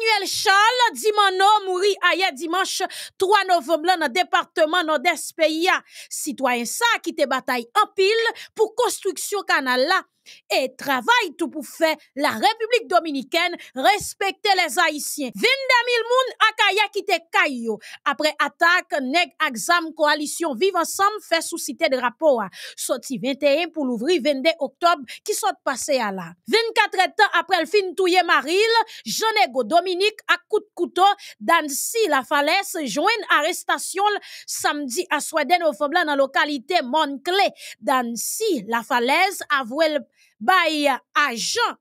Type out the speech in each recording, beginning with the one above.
Emmanuel Charles dimanche, mourit hier dimanche 3 novembre dans le département nord-est pays. Citoyen ça qui te bataille en pile pour construction canal là et travaille tout pour faire la République dominicaine respecter les Haïtiens. 22 000 moun akaya kite kayo après attaque neg exam coalition Vive ensemble fait susciter de rapport sorti 21 pour l'ouvrir 22 octobre qui sort passé à là. 24 ans après le fin touye Maril, Jean-Ego Dominique à coup de couteau si la falaise joint arrestation samedi à au Foblan dans la localité dans si la falaise avoué bay agent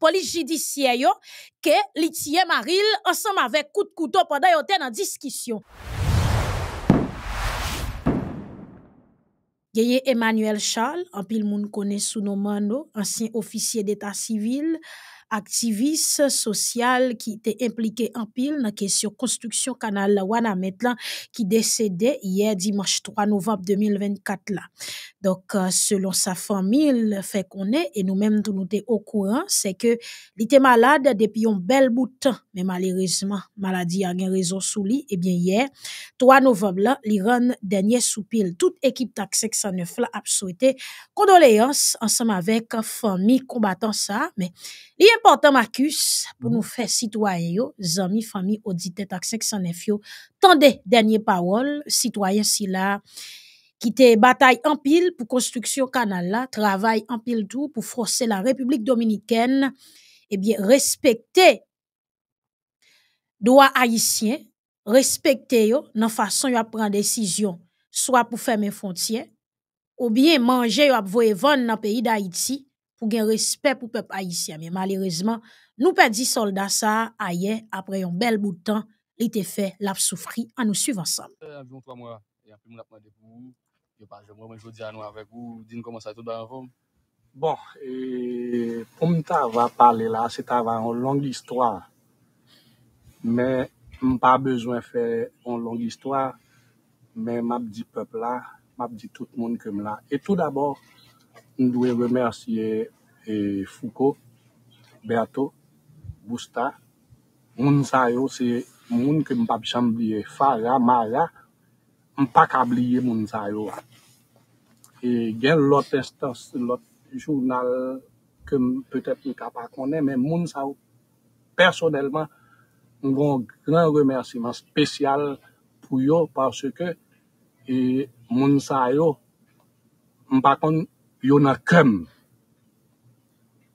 police judiciaire, yo avec maril maril ensemble avec de koutou pendant discussion. ten en discussion. Emmanuel Charles, en pile moun civil, sous ancien officier d'état civil, activiste social qui était impliqué en pile dans la nan question construction canal wana qui qui hier dimanche 3 novembre 2024 là. Donc, euh, selon sa famille, le fait qu'on est, et nous-mêmes, nous sommes au courant, c'est que il était malade depuis un bel bout de temps. Mais malheureusement, maladie a un raison sous lui. Eh bien, hier, 3 novembre, l'Iran dernier soupil. Toute équipe TAC 609 e là, a souhaité condoléances ensemble avec famille combattant ça. Mais l'important, Marcus, pour nous faire citoyens, amis, famille, auditeurs TAC 609, e tendez dernière parole, citoyen si là, qui était bataille en pile pour construction canal là, travail en pile tout pour forcer la République dominicaine, eh bien, respecter droit haïtien, respecter yo nan façon yo prendre décision, soit pour fermer frontières ou bien manger yo a vendre dans pays d'Haïti pour gain respect pour peuple haïtien. Mais malheureusement, nous perdons soldats ça ailleurs après un bel bout de temps, il était fait, l'a souffri, à nous suivre ensemble. Euh, Yo paje mwen mwen jodi anou avèk, ou din koman sa tou dan vòm? Bon, e, pou mwen ta ava pale la, se ta ava an long istwa, men mwen pa bezwen fè an long istwa, men mwen ap di pepl la, mwen ap di tout moun kem la. E tout d'abor, mwen dwe remersye e, Fouko, Berto, Busta, mwen sa yo se moun kem pap chanm liye Fara, Mara, m pa kabliye moun sa yo a. E gen lot instans, lot jounal kem pe tep yi kapakone, men moun sa yo, personelman, m gon gran remersiman spesyal pou yo parce ke e moun sa yo, m pa kon, yo nan kem.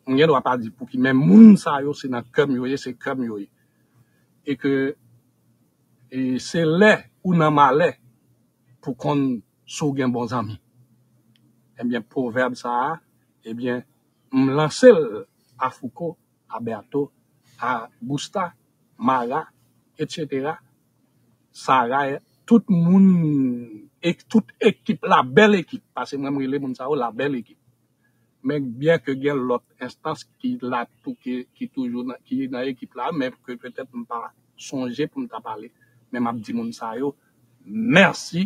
M gen do a pa di pou ki, men moun sa yo, se nan kem yo, e se kem yo. E ke, e se le ou nan ma le, pou kon sou gen bon zami. Ebyen, eh pou verbe sa a, ebyen, eh m lan sel a Foucault, a Berthoud, a Boustat, Marat, etc. Sa a raye, tout moun oh, ek tout ekip, la bel ekip, pasi m remrile moun sa o, la bel ekip. Men, byen ke gen lot instans ki la touke, ki toujou nan ekip la, men, ke pwetep m pa sonje pou m ta pale, men m ap di moun sa yo, mersi,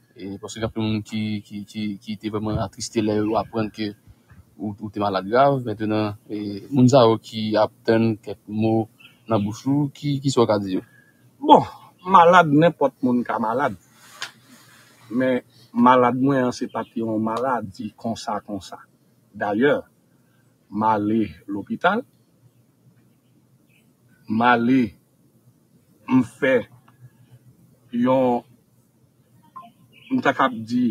E pou se kepe moun ki te veman atristelè ou apwenke ou te malade gav, mwen tenan moun za ou ki apten kepe moun nan bouchou ki sou akadizyon. Bon, malade, nepot moun ka malade. Men malade mwen se pati yon malade di konsa konsa. D'ayor, malè l'opital, malè mwen fè yon... mta kap di,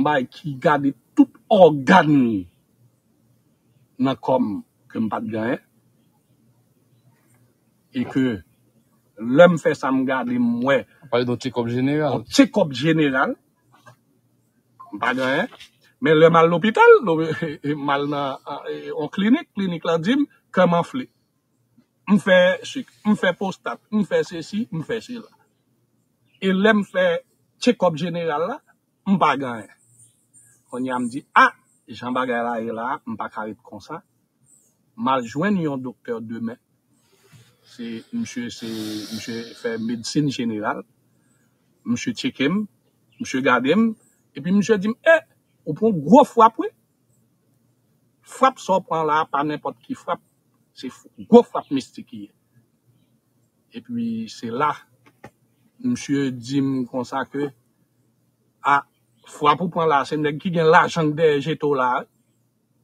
mba e ki gade tout organi nan kom ke mpad genye, e ke lè mfe sa m gade mwe, an te kop jenegal, mpad genye, men lè mal l'opital, e, e, mal nan e, o klinik, klinik la dim, keman fle, mfe sik, mfe postap, mfe se si, mfe se la. e lèm fè tchekop jeneral la, mba ganè. On yam di, ah, jen bagay la e la, mba karek konsa, maljwen yon doktèr demè, mchè fè medsine jeneral, mchè tchekèm, mchè gade m, e pi mchè di, eh, ou pon gro fwap wè, fwap sou pran la, pa nèpot ki fwap, se gro fwap misti ki yè. E pi, se la, Mse Dim konsakre a fwa pou pon la se neg ki gen l'ajan ki de e jeto la.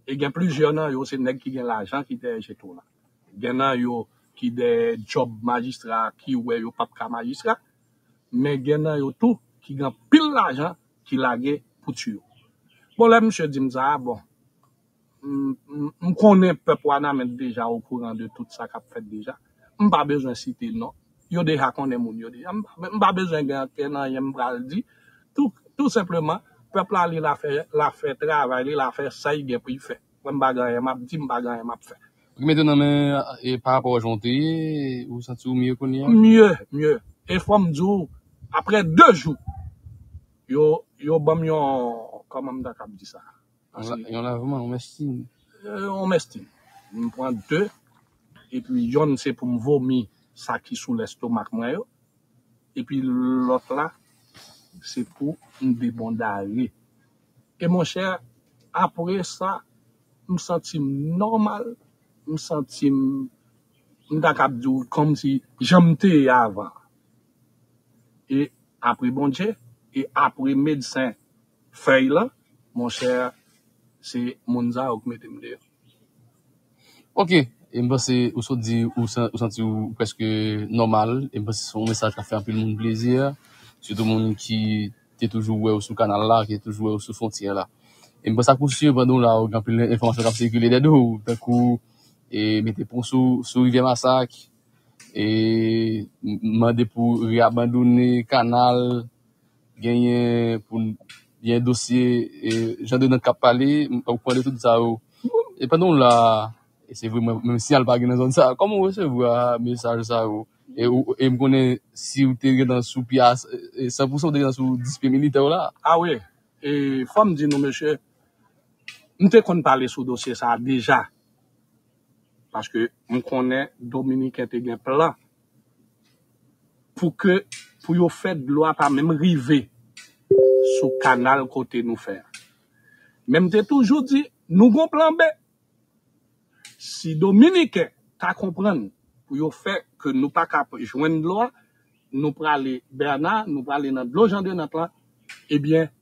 E gen pluj yo nan yo se neg ki gen l'ajan ki de e jeto la. Gen nan yo ki de job magistra ki we yo papka magistra. Men gen nan yo tou ki gen pil l'ajan ki lage pou tsy yo. Bolè mse Dim za, bon. M konen pep wana men deja ou kouran de tout sa kapet deja. M pa bezwen site nan. Yo de hakon de moun yo de. Mba bezen gen anken nan yon bral di. Tout simplement, pepla li la fe travay, li la fe say gen pou yon fe. Mba gen yon map di, mba gen yon map fe. Mwen te nanen, e, par rapport jonte, ou sa tou mye konye? Mye, mye. E fwam djou, apre de jou, yo bwam yon, koman mda kap di sa. Yon la vman, on mesti. Euh, on mesti. Yon mwen pwant de, yon mwen se pou mwomi, sa ki sou l'estomak mwen yo, epi l'ot la, se pou mde bondari. E mwen chè, apre sa, m sentim normal, m sentim, m tak apjou, kom si jomte ava. E apre bondje, e apre medsen fey la, mwen chè, se mounza okmetem dir. Ok, E mwen se ou so di ou senti ou kweske normal, e mwen se son mesaj la fe anpil moun plezir sou tout moun ki te toujou wè ou sou kanal la, ki te toujou wè ou sou fontien la. E mwen se akonsye, mwen don la, ou genpil lè informasyon kap se kile dedou, tenkou e mwen te pon sou, sou vye masak, e mwen de pou reabandonne kanal, genye pou yè dosye, e jan de nan kap pale mwen pou kwa de tout sa ou. Oh. E mwen don la, E se vwe mèm si al bagè nan zon sa. Koman wè se vwe a mesaj sa ou? E m konen si ou ah non, te gè nan sou pias e sa pou sa ou te gè nan sou dispe milite ou la? A wè, e fwa m di nou mèche, m te konen pale sou dosye sa deja. Paske m konen Dominique et te gè plan. Pou yo fèd blo apan mèm rive sou kanal kote nou fè. Mèm te toujou di nou gon plan bè. Si Dominique ka kompren pou yo fe ke nou pa ka jwen lor, nou prale Berna, nou prale nan blojande natan, ebyen, eh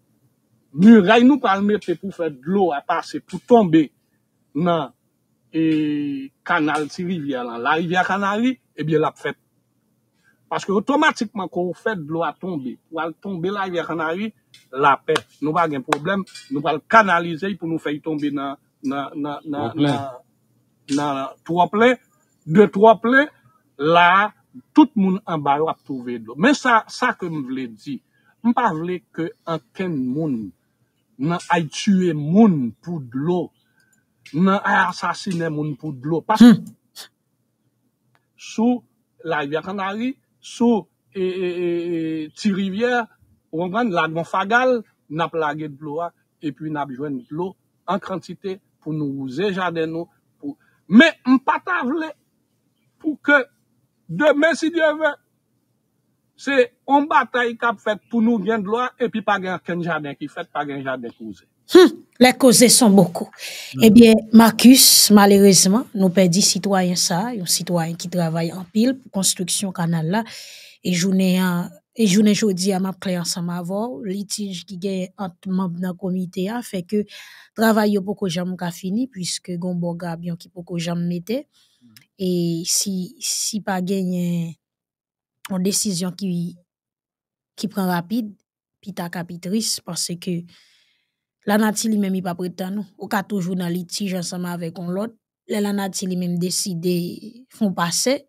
murey nou pralemete pou fè dlo a pase pou tombe nan kanal eh, si rivya lan. La rivya kanari, ebyen eh la pfè. Paske otomatikman ko fè dlo a tombe, wal tombe la rivya kanari, la pfè. Nou wal gen problem, nou wal kanalize pou nou fè yi tombe nan kanalize. nan 3 ple, 2-3 ple, la, tout moun an bayo ap touve dlo. Men sa, sa ke m vle di, m pa vle ke anken moun, nan ay tue moun pou dlo, nan ay asasine moun pou dlo, pas, sou, la Iviakandari, sou, e, e, e, ti rivier, ou angan, la Gonfagal, nap lage dlo a, epi nap jwen dlo, an krantite, pou nou zejade nou, Mè mpa ta vle pou ke de mè si dievè, se mba ta i kap fèt pou nou gen dloa, epi pa gen jaden ki fèt, pa gen jaden ki nou se. La koze son boko. Ebyen, eh Marcus, malerezman, nou pe di sitwayen sa, yon sitwayen ki travay an pil, konstruksyon kanal la, e jounen an... et je ne dis à ma client sans le litige qui gagne entre membres dans comité a fait que travail pour que fini puisque gon bon gabion qui que jamais mette. Mm-hmm. et si si pas gagne une décision qui qui prend rapide ta capitrice parce que la nati lui même il pas à nous On ka toujours dans litige ensemble avec l'autre la nati lui même décidé font passer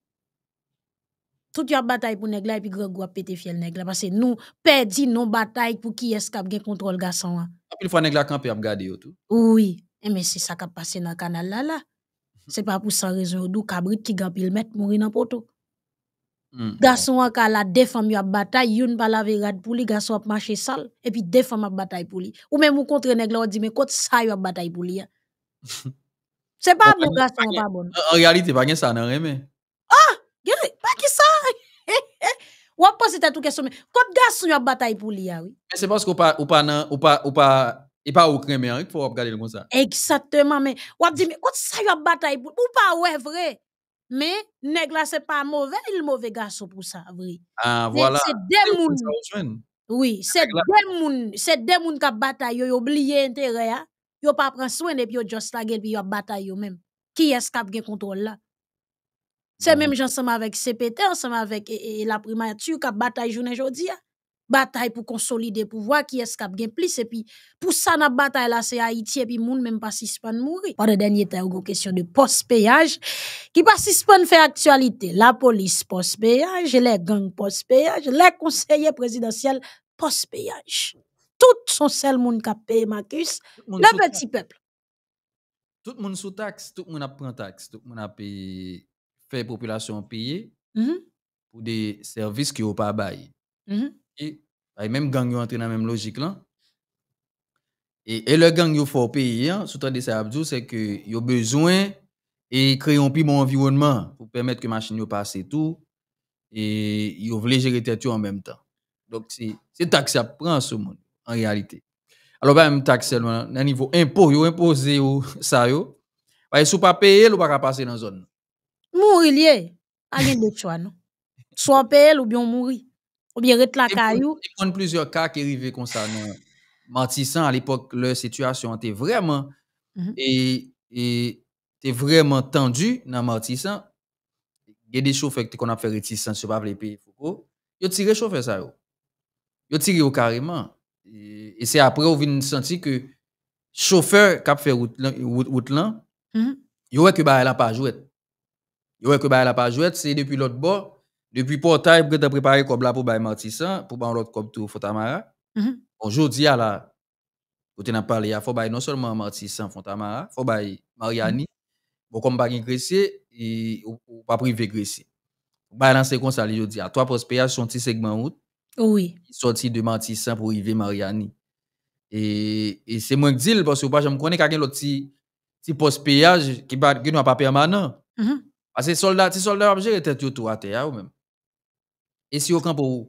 Tout yo ap batay pou negla epi grek go ap pete fiel negla. Pase nou pedi nou batay pou ki eskap gen kontrol gason an. Ape li fwa negla kanpe ap gade yo tou? Ouwi. Eme se sa kap pase nan kanal la la. Se pa pou san rezon ou dou kabrit ki gapil met moun re nan poto. Gason an ka la defam yo ap batay. Youn pala verad pou li. Gason ap mache sal. Epi defam ap batay pou li. Ou men mou kontre negla ou di men kote sa yo ap batay pou li. Se pa bon gason an pa bon. En reality pa gen sa nan reme. Ou ta tout question. Quand garçon y a bataille pour lui, ah, oui. C'est eh, parce qu'on pas ou pas non ou pas ou pas et pas au crémer, il faut regarder comme ça. Exactement, mais ou dit mais quand ça y a bataille pour ou pas ouais vrai. Mais nèg là c'est pas mauvais, il mauvais garçon pour ça, vrai. Ah voilà. C'est des moun. Oui, c'est des moun, c'est des moun qui bataille, yo oublié intérêt, yo ah. pas prendre soin et puis yo just la guerre puis a bataille eux même. Qui est-ce qui a contrôle là? C'est même ensemble avec CPT, ensemble avec la primature qui a bataille journée aujourd'hui. Hein. Bataille pour consolider pouvoir qui est bien de plus. Et puis, pour ça, la bataille, c'est Haïti et puis monde même pas suspend de mourir. Pendant le dernier temps, il y a question de post-péage qui pas de faire actualité. La police post-péage, les gangs post-péage, les conseillers présidentiels post-péage. Toutes sont celles monde qui a payé Marcus, le petit peuple. Tout le monde sous taxe, tout le monde a pris taxe, tout le monde a payé fait population payer mm-hmm. pour des services qui n'ont pas payé mm-hmm. Et, bah, même gang entre dans la même logique Et, le gang yo faut payer, hein, sous des ça c'est que ont besoin et créer un plus bon environnement pour permettre que les machines passent tout et yo ont gérer tout en même temps. Donc c'est c'est taxe à prendre ce monde en réalité. Alors même taxé seulement, au niveau impôt ont imposé ou ça yo. Vous bah, ne pas payer, ou pas passer dans la zone mourir lié a gen de choix non soit payer ou bien mourir ou bien rete la caillou il y a plusieurs cas qui arrivent comme ça non à l'époque leur situation était vraiment mhm. tendue dans Martisan. il y a des chauffeurs qui ont fait réticence sur pas pays tiré chauffeur ça Ils ont tiré carrément et, c'est après on vient sentir que chauffeur qui a fait route route mhm. là yo que bah pas joué Yo que ba la pas jouer, c'est depuis l'autre bord, depuis portail pour préparé comme là pour ba Martissan, pour ban l'autre comme tout Fontamara. Aujourd'hui mhm. à la côté n'a parlé, il faut ba non seulement Martissan Fontamara, faut ba Mariani. Mhm. Bon comme bah Gressier et ou pas privé Gressier. Ba dans ces ça aujourd'hui à trois prospects sont petit segment route. Oui. Sorti de Martissan pour arriver Mariani. Et, et c'est moins que parce que je me connais quelqu'un l'autre petit petit péage qui n'est pas permanent. Mm -hmm. Pase soldat, ti soldat wap jere tet yo tou ate ya ou men. E si yo kampo ou,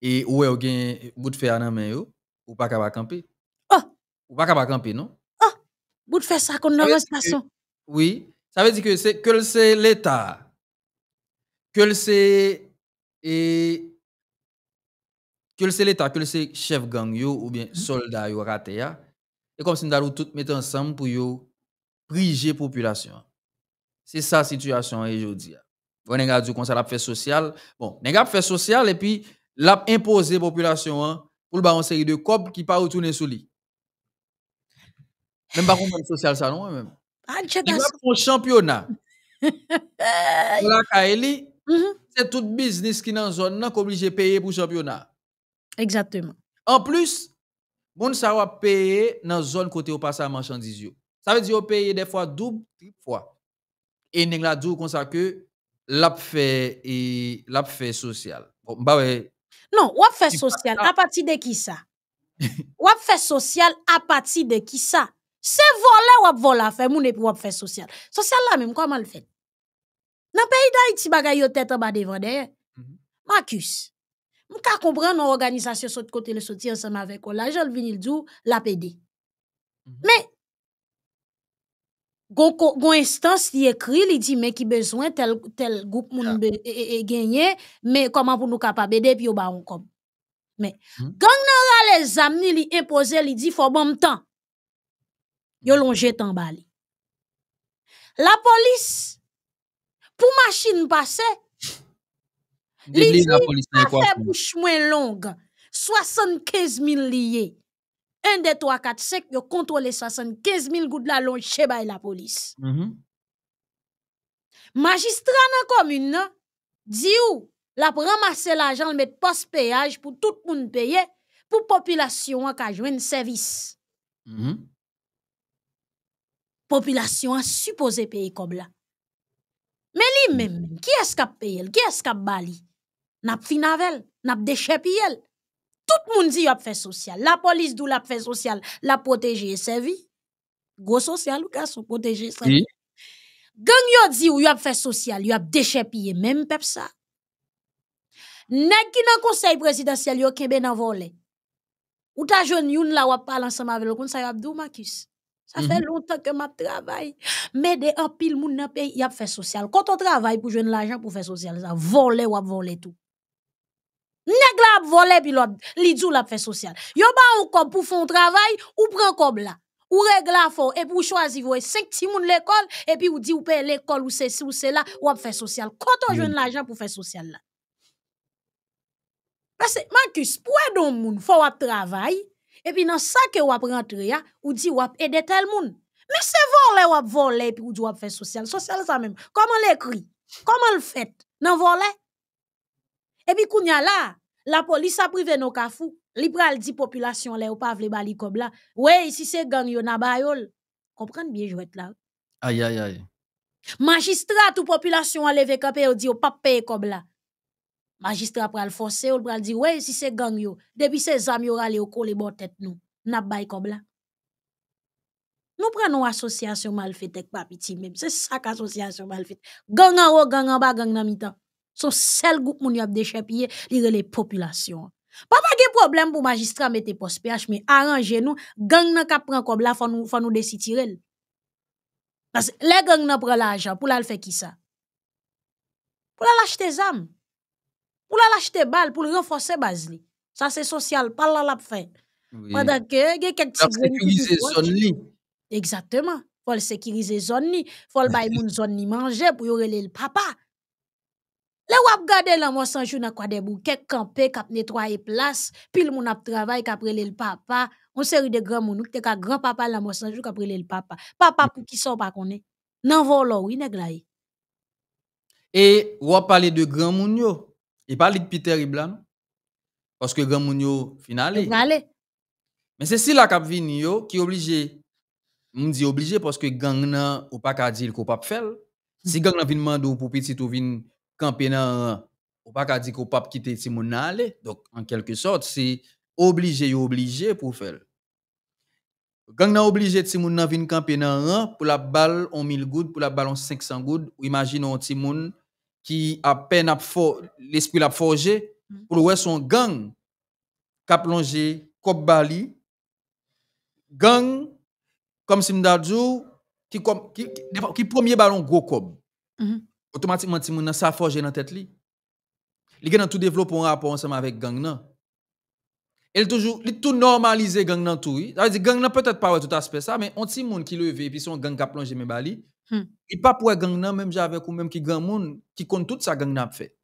e ou e ou gen bout fe anan men yo, ou pa kaba kampi. Oh! Ou pa kaba kampi, non? Oh! Bout fe sa kon nan restasyon. Oui. Sa ve di ke se, ke c'est l'Etat, ke c'est e, ke c'est l'Etat, ke c'est chef gang yo, ou bien mm-hmm. soldat yo rate ya, e kom si mdalou tout mette ansam pou yo prije populasyon. C'est ça la situation aujourd'hui. On a qu'on l'a fait social. Bon, on a fait social et puis l'a imposé la population hein, pour une série de copes qui pas retourner sous lui. Même pas comprendre social ça non même. Ah, Il va pour championnat. la Kaeli, mhm. c'est tout business qui est dans zone qui obligé de payer pour le championnat. Exactement. En plus, vous ça va payer dans zone côté au passage marchandise. Ça veut dire payer des fois double, triple fois. Et nous avons dit comme ça que l'affaire e, sociale. Bon, bah ouais. Non, l'affaire sociale, à partir de qui ça fait social à partir de qui ça C'est voler ou volé, fait mon pour l'affaire sociale. Social là même, comment le faire? Dans le pays d'Haïti, il y a tête en bas de vendre. Mm -hmm. Marcus, je ne comprends pas l'organisation de côté le soutien ensemble avec l'agent, le vinyle, la PD. Mm -hmm. Mais, gon instance li écrit il dit mais qui besoin tel tel groupe moun ah. e, e, e, mais comment pour nous capable aider puis ba on comme mais quand hmm. gang nan les amis li impose li dit faut bon hmm. temps yo longe en bas la police pour machine passer li dit la police fait bouche moins longue 75000 liés 1, 2, 3, 4, 5, yon kontrole 75 000 goud la lon che bay la police. Mm -hmm. Magistra nan komune nan, di ou, la pramase la jan met pos peyaj pou tout moun paye pou popilasyon an ka jwen service. Mm -hmm. Popilasyon an suppose peye kob la. Men li men men, ki eskap peye l, ki eskap bali? Nap finavel, nap dechepiyel. Tout monde dit a a fait social. La police dou la fait social, La protéger et Gros Go social ou ka protéger poteje Gang yo di ou a fait fè Il a ap même piye pep ça. Nèk ki nan conseil présidentiel, yo kebe nan volé. Ou ta joun youn la wap pal ansama avec kon sa yo ap dou makis. Ça fait mhm. longtemps que ma travaille. Mais des pile moun nan pays, y a fait social. Quand on travaille pour jouer l'argent pour faire social, ça voler ou voler tout. Nèg voler volé puis l'ap faire social l'ap fait social. Yo ba ou pour pou un travail ou prendre kob la. Ou la faute et pour choisir vos 5 de l'école et puis ou dit ou payer l'école ou c'est ou c'est là ou ap fait social. Quand mm. on de l'argent pour faire social là. Parce que Marcus pour e don moun faut un travail et puis dans ça que ou ap rentre ya ou dit ou ap aider tel moun. Mais c'est voler ou ap volé puis ou dit ou ap faire social. Social ça même. Comment l'écrit? Comment le fait? Nan volé? Et puis, quand y a là, la polis aprive nou ka fou. Li pral di populasyon le ou pa vle bali kob la. Wey, si se gang yo nabayol, kompran biye jwet la. Ayayay. Majistrat ou populasyon aleve kapè ou di ou papè kob la. Majistrat pral fose ou pral di wey, si se gang yo, debi se zam yo rale ou kole botet nou, nabay kob la. Nou pran nou asosyasyon mal fete ek papiti mem. Se sak asosyasyon mal fete. Gangan ou gangan ba gang nan mi tan. son seul groupe moun yop ap dechepye, li les populations. Papa gen problème pour magistrat mette post PH, mais arrangez nou, gang nan kap pran kob la, fwa nou, nou nous Parce les gang nan pran l'argent pour pou la faire qui ki sa? Pou la lâcher des zam, pour la lâcher bal, pour renforcer renfose baz li. Sa C'est social, pa la la Pendant Oui. ke gen li. Exactement. Il faut sécuriser zon li, Il faut bay moun zon li manje pou papa. Le wap gade la moisson sanjou nan kwa debou, kek kampe, kap netwaye plas, pil moun ap travay, kap rele le papa, on seri de gran moun, te ka grand papa la moisson sanjou, kap rele le papa. Papa pou ki so pa konen, nan volo, la et E ap pale de grand moun yo, e de Peter Iblan, parce que moun yo finale. Finale. mais c'est si la kap vini yo, ki oblige, moun di parce que gang nan ou pa kadil ko pap fel, si gang nan vinman ou pou petit ou vin camper dans ou pas dire qu'on pas quitter si aller donc en quelque sorte c'est obligé obligé pour faire gang n'a obligé si moun venir vin camper nan pour la balle on 1000 goud pour la balle on 500 goud ou imagine un ti moun qui à peine a l'esprit l'a forgé mm. pour le son gang qui a plongé gang comme si qui qui, premier ballon gros cob mm-hmm automatiquement, ti moun sa forger dans tête li. Li gen tout développe un rapport ensemble avec gang nan. Elle toujours, li tout normaliser gang nan tout. Ça veut dire gang nan peut-être pas tout aspect ça, mais on ti moun qui levé puis son gang ka plonger plongé mes bali. Hmm. pas pour gang nan même j'avec ou même qui grand moun qui compte tout ça gang nan fait.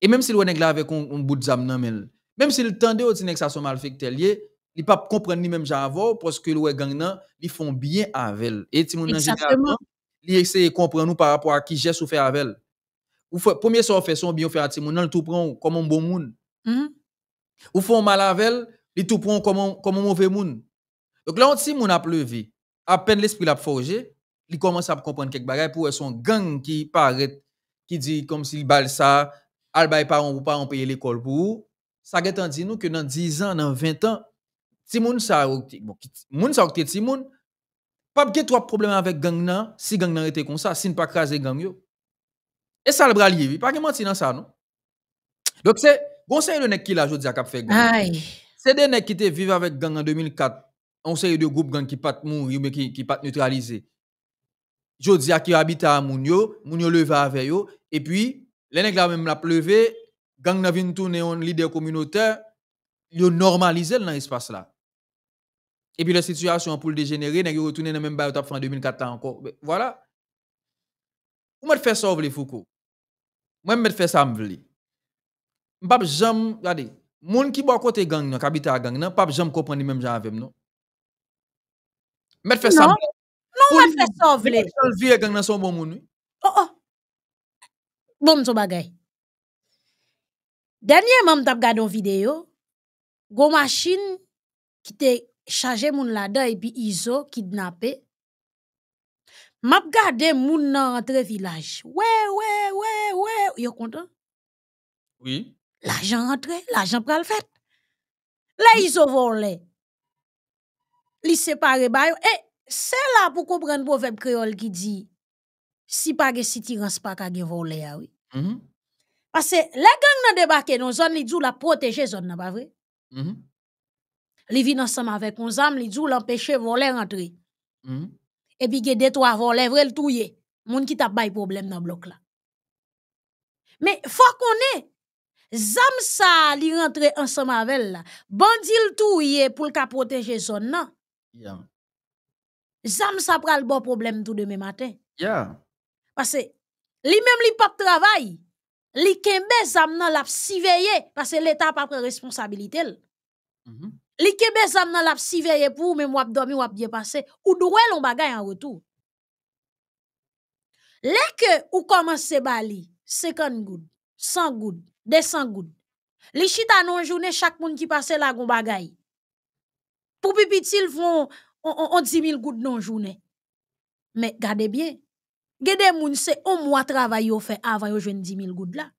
Et même si le nèg là avec un, un bout de zam nan men, même si le tendait au nèg ça son mal fait lié, il pas comprendre ni même j'avais parce que le gang nan, li font bien avec. Et ti moun en général li de comprendre nous par rapport à qui j'ai souffert avec elle. Ou fait premier sort fait son bien faire à mon le tout prend comme un bon monde. on mm-hmm. Ou font mal avec elle, li tout comme un, comme un mauvais monde. Donc là on si mon a pleuvé, à peine l'esprit l'a forgé, il commence à comprendre quelques bagages pour son gang qui paraît qui dit comme s'il bal ça, Alba, bay parents ou pas on payer l'école pour ça dit nous que dans 10 ans, dans 20 ans, si moun sa ou, bon, moun sa Pap gen trop problème avec gang nan, si gang nan était comme ça, si ne pas craser gang yo. Et ça le bralier, pas de menti dans ça non. Donc c'est conseil de nek qui là jodi a cap fait gang. C'est des nek qui te vivent avec gang en 2004. On série de groupes gang qui pat mourir mais qui qui pat neutraliser. Jodi a qui habite à Mounio, Mounio leva avec yo et puis les nek la même la pleuvé, gang nan vin tourner en leader communautaire, yo normaliser dans l'espace là. Et puis la situation pour le dégénérer, n'a retourné dans le même bail en 2004 encore. voilà. Vous m'avez fait ça, vous Foucault. Moi, je fait ça, je Mpap jamais, regardez, moun qui bon côté gang nan, kabita gang nan, pap jamais comprendre même gens avec non. Met fait ça. Non, non met fait ça On Pou à gang dans son bon moun. Oh oh. Bon son bagay. Dernièrement, m'tap gade une vidéo, go machine qui était chaje moun la daye pi izo, kidnapé, map gade moun nan rentre vilaj. Ouè, ouè, ouè, ouè, ouè, yo kontan? Oui. L'ajan rentre, l'ajan pral fèt. Le izo vòlè. Li separe bayo. E, se la pou komprenn pou vep kreol ki di, sipage siti ranspaka gen vòlè ya wè. Mm-hmm. Pase, le gang nan debake nou, zon li djou la proteje zon nan bavre. Mm-hmm. li vin ensemble avec un zam, li dit l'empêcher voler rentrer. Hmm? Et puis il y a deux trois voleurs vrai le touyer. Moun ki t'a bay problème dans bloc là. Mais faut qu'on ait zam ça li rentre ensemble avec la Bandi le touyer pour le protéger son nan. zame Zam ça pral le bon problème tout demain matin. Parce que li même li pas travail. Li kembe zam nan l'ap parce que l'État pas pren responsabilité. Li kebe zam nan lap si veye pou, mèm wap domi, wap dye pase, ou do wè lombagay an wotou. Lè ke ou komanse bali, sekon goud, san goud, desan goud, li chita nan jounè, chak moun ki pase la gombagay. Pou pipi til voun, on 10.000 goud nan jounè. Mè gade bie, gede moun se, on mwa travay yo fe avan yo jwen 10.000 goud la.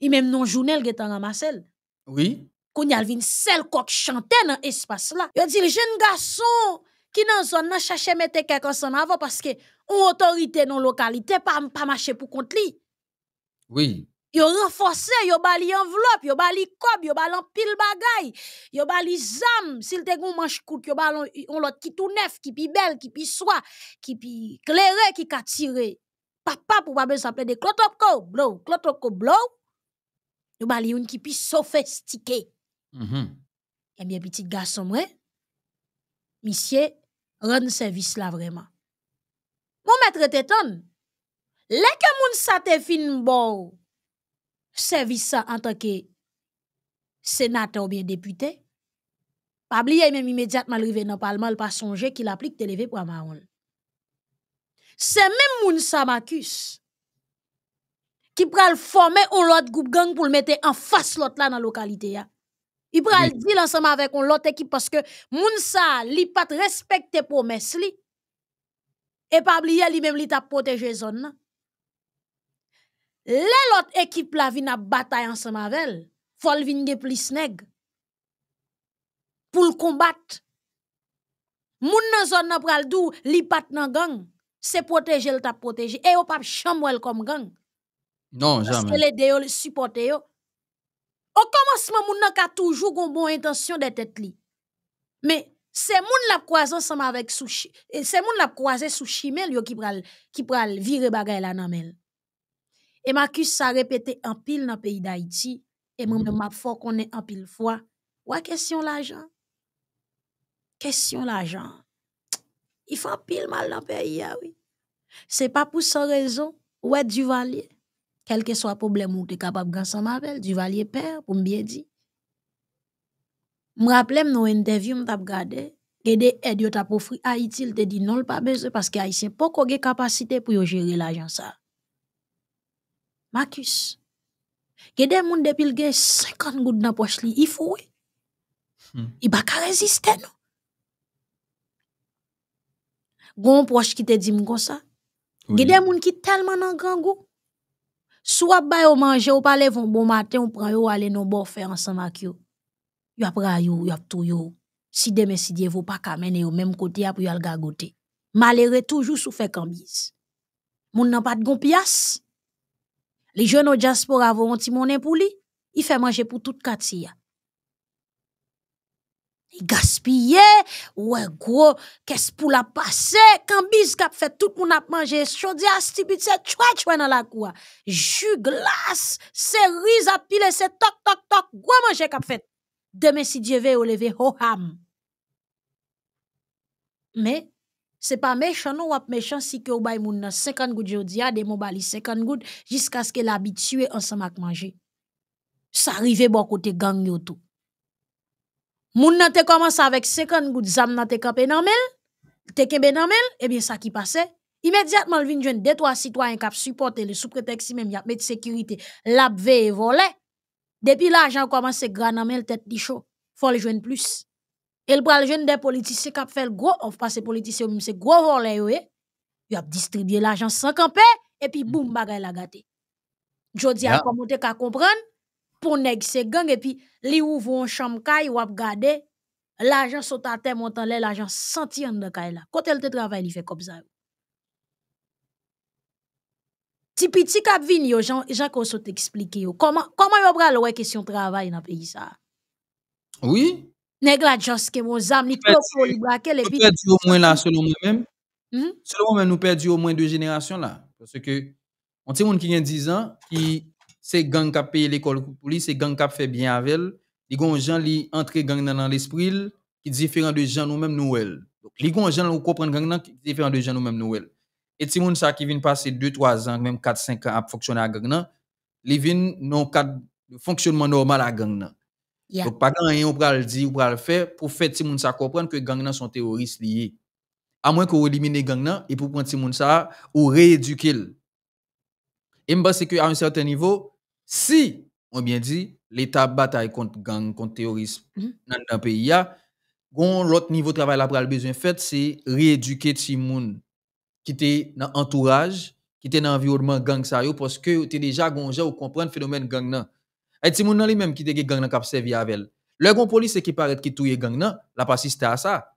I mèm nan jounè lge tan ramasel. Oui. Koun vin sel kok chante nan espace la. Yo di l garçon ki nan zon nan chache mette kek ansan parce que ou autorité non localité, pa, pa mache pou kont li. Oui. Yo renforce, yo bali enveloppe, yo bali kob, yo bali pile bagay, yo bali zam, sil te goun manche kout, yo bali on, lot ki tout neuf, ki pi bel, ki pi soi ki pi clairé, ki katire. Papa pou pa be saple de klotopko blo, blow, klotop blow. Yo bali yon ki pi sophistiqué. Mhm. et eh bien, petit garçon, moi, monsieur, rend service là vraiment. Mon maître t'étonne. Lè que moun sa te fin sa en tant que sénateur ou bien député pas oublier même immédiatement pas nan palman pas mal qu'il applique qu'il applique te pour pou amaron. C'est même moun sa makus qui pral former ou autre groupe gang pour le mettre en face l'autre la dans la localité il va oui. dire ensemble avec autre équipe parce que moun Mounsa, li pas respecte promesse li. Et pas oublier lui même li t'a protégé zone l'autre équipe la vin a bataille ensemble avec elle. Faut vin plus nèg. Pour le combattre. Moun nan zone nan pral dou, li pat nan gang. C'est protéger, le t'a protégé. Et au pas chambre comme gang. Non, jamais. Parce que les deux supporter yo. Au commencement, moun nan ka toujou gon bon intention de tet li. Mais se moun la kwaze ensemble avec sou Et se moun la kwaze sou chimel yo ki pral, ki pral vire bagay la nan Et E Marcus sa en pile nan pays d'Haïti, e moun mè est en pile fois. fwa, question question Question Kesyon Il faut en pile mal nan pays ya ah Oui. Se pa pou sans raison wè du duvalier? quel que soit le problème ou tu es capable de ensemble avec du valier père pour bien dire me rappelle dans interview que t'a regardé que des aides yo t'a offert Haïti il te dit non pas besoin parce que a pas de capacité pour gérer l'argent ça Marcus que des moun depuis le gain 50 gouttes dans poche li il faut hmm. il va pas résister non Gon proche qui te dit comme ça. Oui. des gens qui tellement dans grand goût soit ap bay yo manje, ou pale von bon matin ou pran yo ale non bon fè ensemble, ak yo. Yo ap ray yo, ap tou yo. Si deme si dievo pa kamene yo, même kote ap yo al gagote. Malere toujours sou fè kambiz. Moun nan pat gon piyas. Li diaspora vont ti monnaie pou li, Il fait manger pour toute quartier. Il gaspillé, ouais gros, qu'est-ce pour la passer? Quand bis kap fait tout moun a manje, chaudia a stipit se chwa chwa la quoi Jus glace, cerise à pile, c'est toc, toc, toc. gros manger kap fait. Demain si Dieu veut, lever ho ham. Mais, c'est pas méchant, non, ap méchant si que ou bay moun nan 50 gouttes jodi a, ah, de moun bali 50 gouttes, jusqu'à ce que l'habitué ensemble à manger. Ça arrive bon côté gang yo tout. Moun nan te commence avec 50 gouttes zam nan te kampé nan mel, te kembe nan et bien ça qui passait. immédiatement vin jeune de trois citoyens kap supporté le sous prétexte si même a met sécurité, la ve et vole. Depuis l'argent commence gran nan mel tête di chaud, faut le jwen plus. Et le jeune des de politiciens kap fait le gros off, parce que politiciens ou même gros vole yoye, eh. yap distribuye l'argent sans kampé, et puis boum mm. bagay la gâte. Jodi a yeah. komote ka comprendre pour nèg se gang, et puis li ouvou an chanm kay, ap gade, l'ajan sota te montan le, l'ajan senti en de kay la. Kote el te travail li fait comme ça Ti piti kap vini yo, jan, jan kon expliquer yo. comment comment yo pral wè kesyon travail nan pays ça Oui. Neg la joske mo zam, li kloko li brakel, epi... nous perdus au moins la, selon mwen mèm. Mm -hmm. Selon moi, nous perdus au moins deux générations là la. Parce que, on ti moun qui a 10 ans qui c'est gang qui a payé l'école pour lui, c'est gang qui a fait bien avec elle. Il y a des gens qui entrent dans l'esprit, qui différent de gens nous-mêmes Donc, il y a des gens qui comprennent qui différent de gens nous-mêmes Et si moun qui viennent passer 2-3 ans, même 4-5 ans à fonctionner à gang nan, li vient non cadre de fonctionnement normal à gang nan. Donc, pas rien on pral dire ou pral faire pour faire si moun comprendre que gang nan sont terroristes liés. À moins qu'on élimine les nan et pour prendre les gens sa ou rééduquer et je pense qu'à un certain niveau, si, on bien dit, l'État bataille contre gang, contre terrorisme mhm. dans le pays, l'autre niveau de travail après le besoin fait, c'est rééduquer les gens qui était dans l'entourage, qui était dans l'environnement gang ça parce que vous déjà gonja ou comprendre le phénomène gang nan. Et les gens lui-même qui étaient gang nan kap servi avec. Le gon police qui paraît qui touye gang nan, la pas assisté à ça.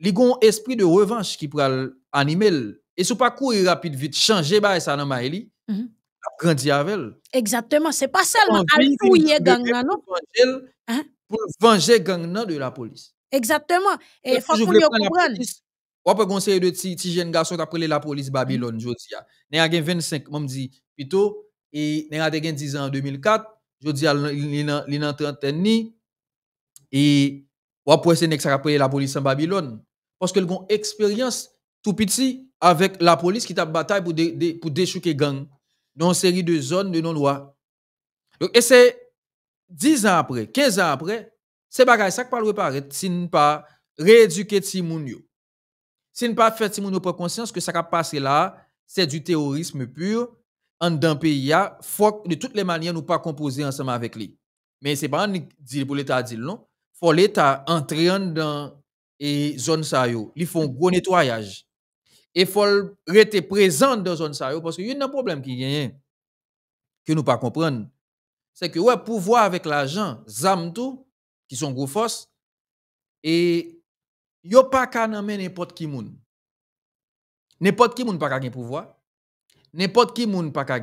Li gon esprit de revanche qui pral animer et sou pas courir rapide vite changer ba ça dans maili. Mm grandi avec elle. Exactement, c'est pas seulement à fouiller gang non. Pour venger hein? gang de la police. Exactement. Et faut que qu'on comprenne. Ou après conseiller de petits jeunes garçons qui la police Babylone jodi a. Né 25, moi me dit plutôt et né a 10 ans en 2004, jodi a li nan et ou après c'est nek ça la police en Babylone parce que ont une expérience tout petit avec la police qui t'a bataille pour des pour déchouquer gang dans une série de zones de non-loi. et c'est 10 ans après, 15 ans après, c'est bagage ça qui pas le réparer si ne pas rééduquer Timoun yo. Si ne pas faire Timoun pour conscience que ça qui passé là, c'est du terrorisme pur en d'un pays il faut de toutes les manières nous pas composer ensemble avec lui. Mais c'est pas pour l'état dire non, faut l'état entrer dans les zones ça yo, ils font gros nettoyage et il faut rester présent dans zone ça parce qu'il y a un problème qui gagne que nous pas comprendre c'est que ouais pouvoir avec l'argent zam tout qui sont gros force et yo pas qu'à nommer n'importe qui moun n'importe qui moun pas qu'à pouvoir n'importe qui moun pas qu'à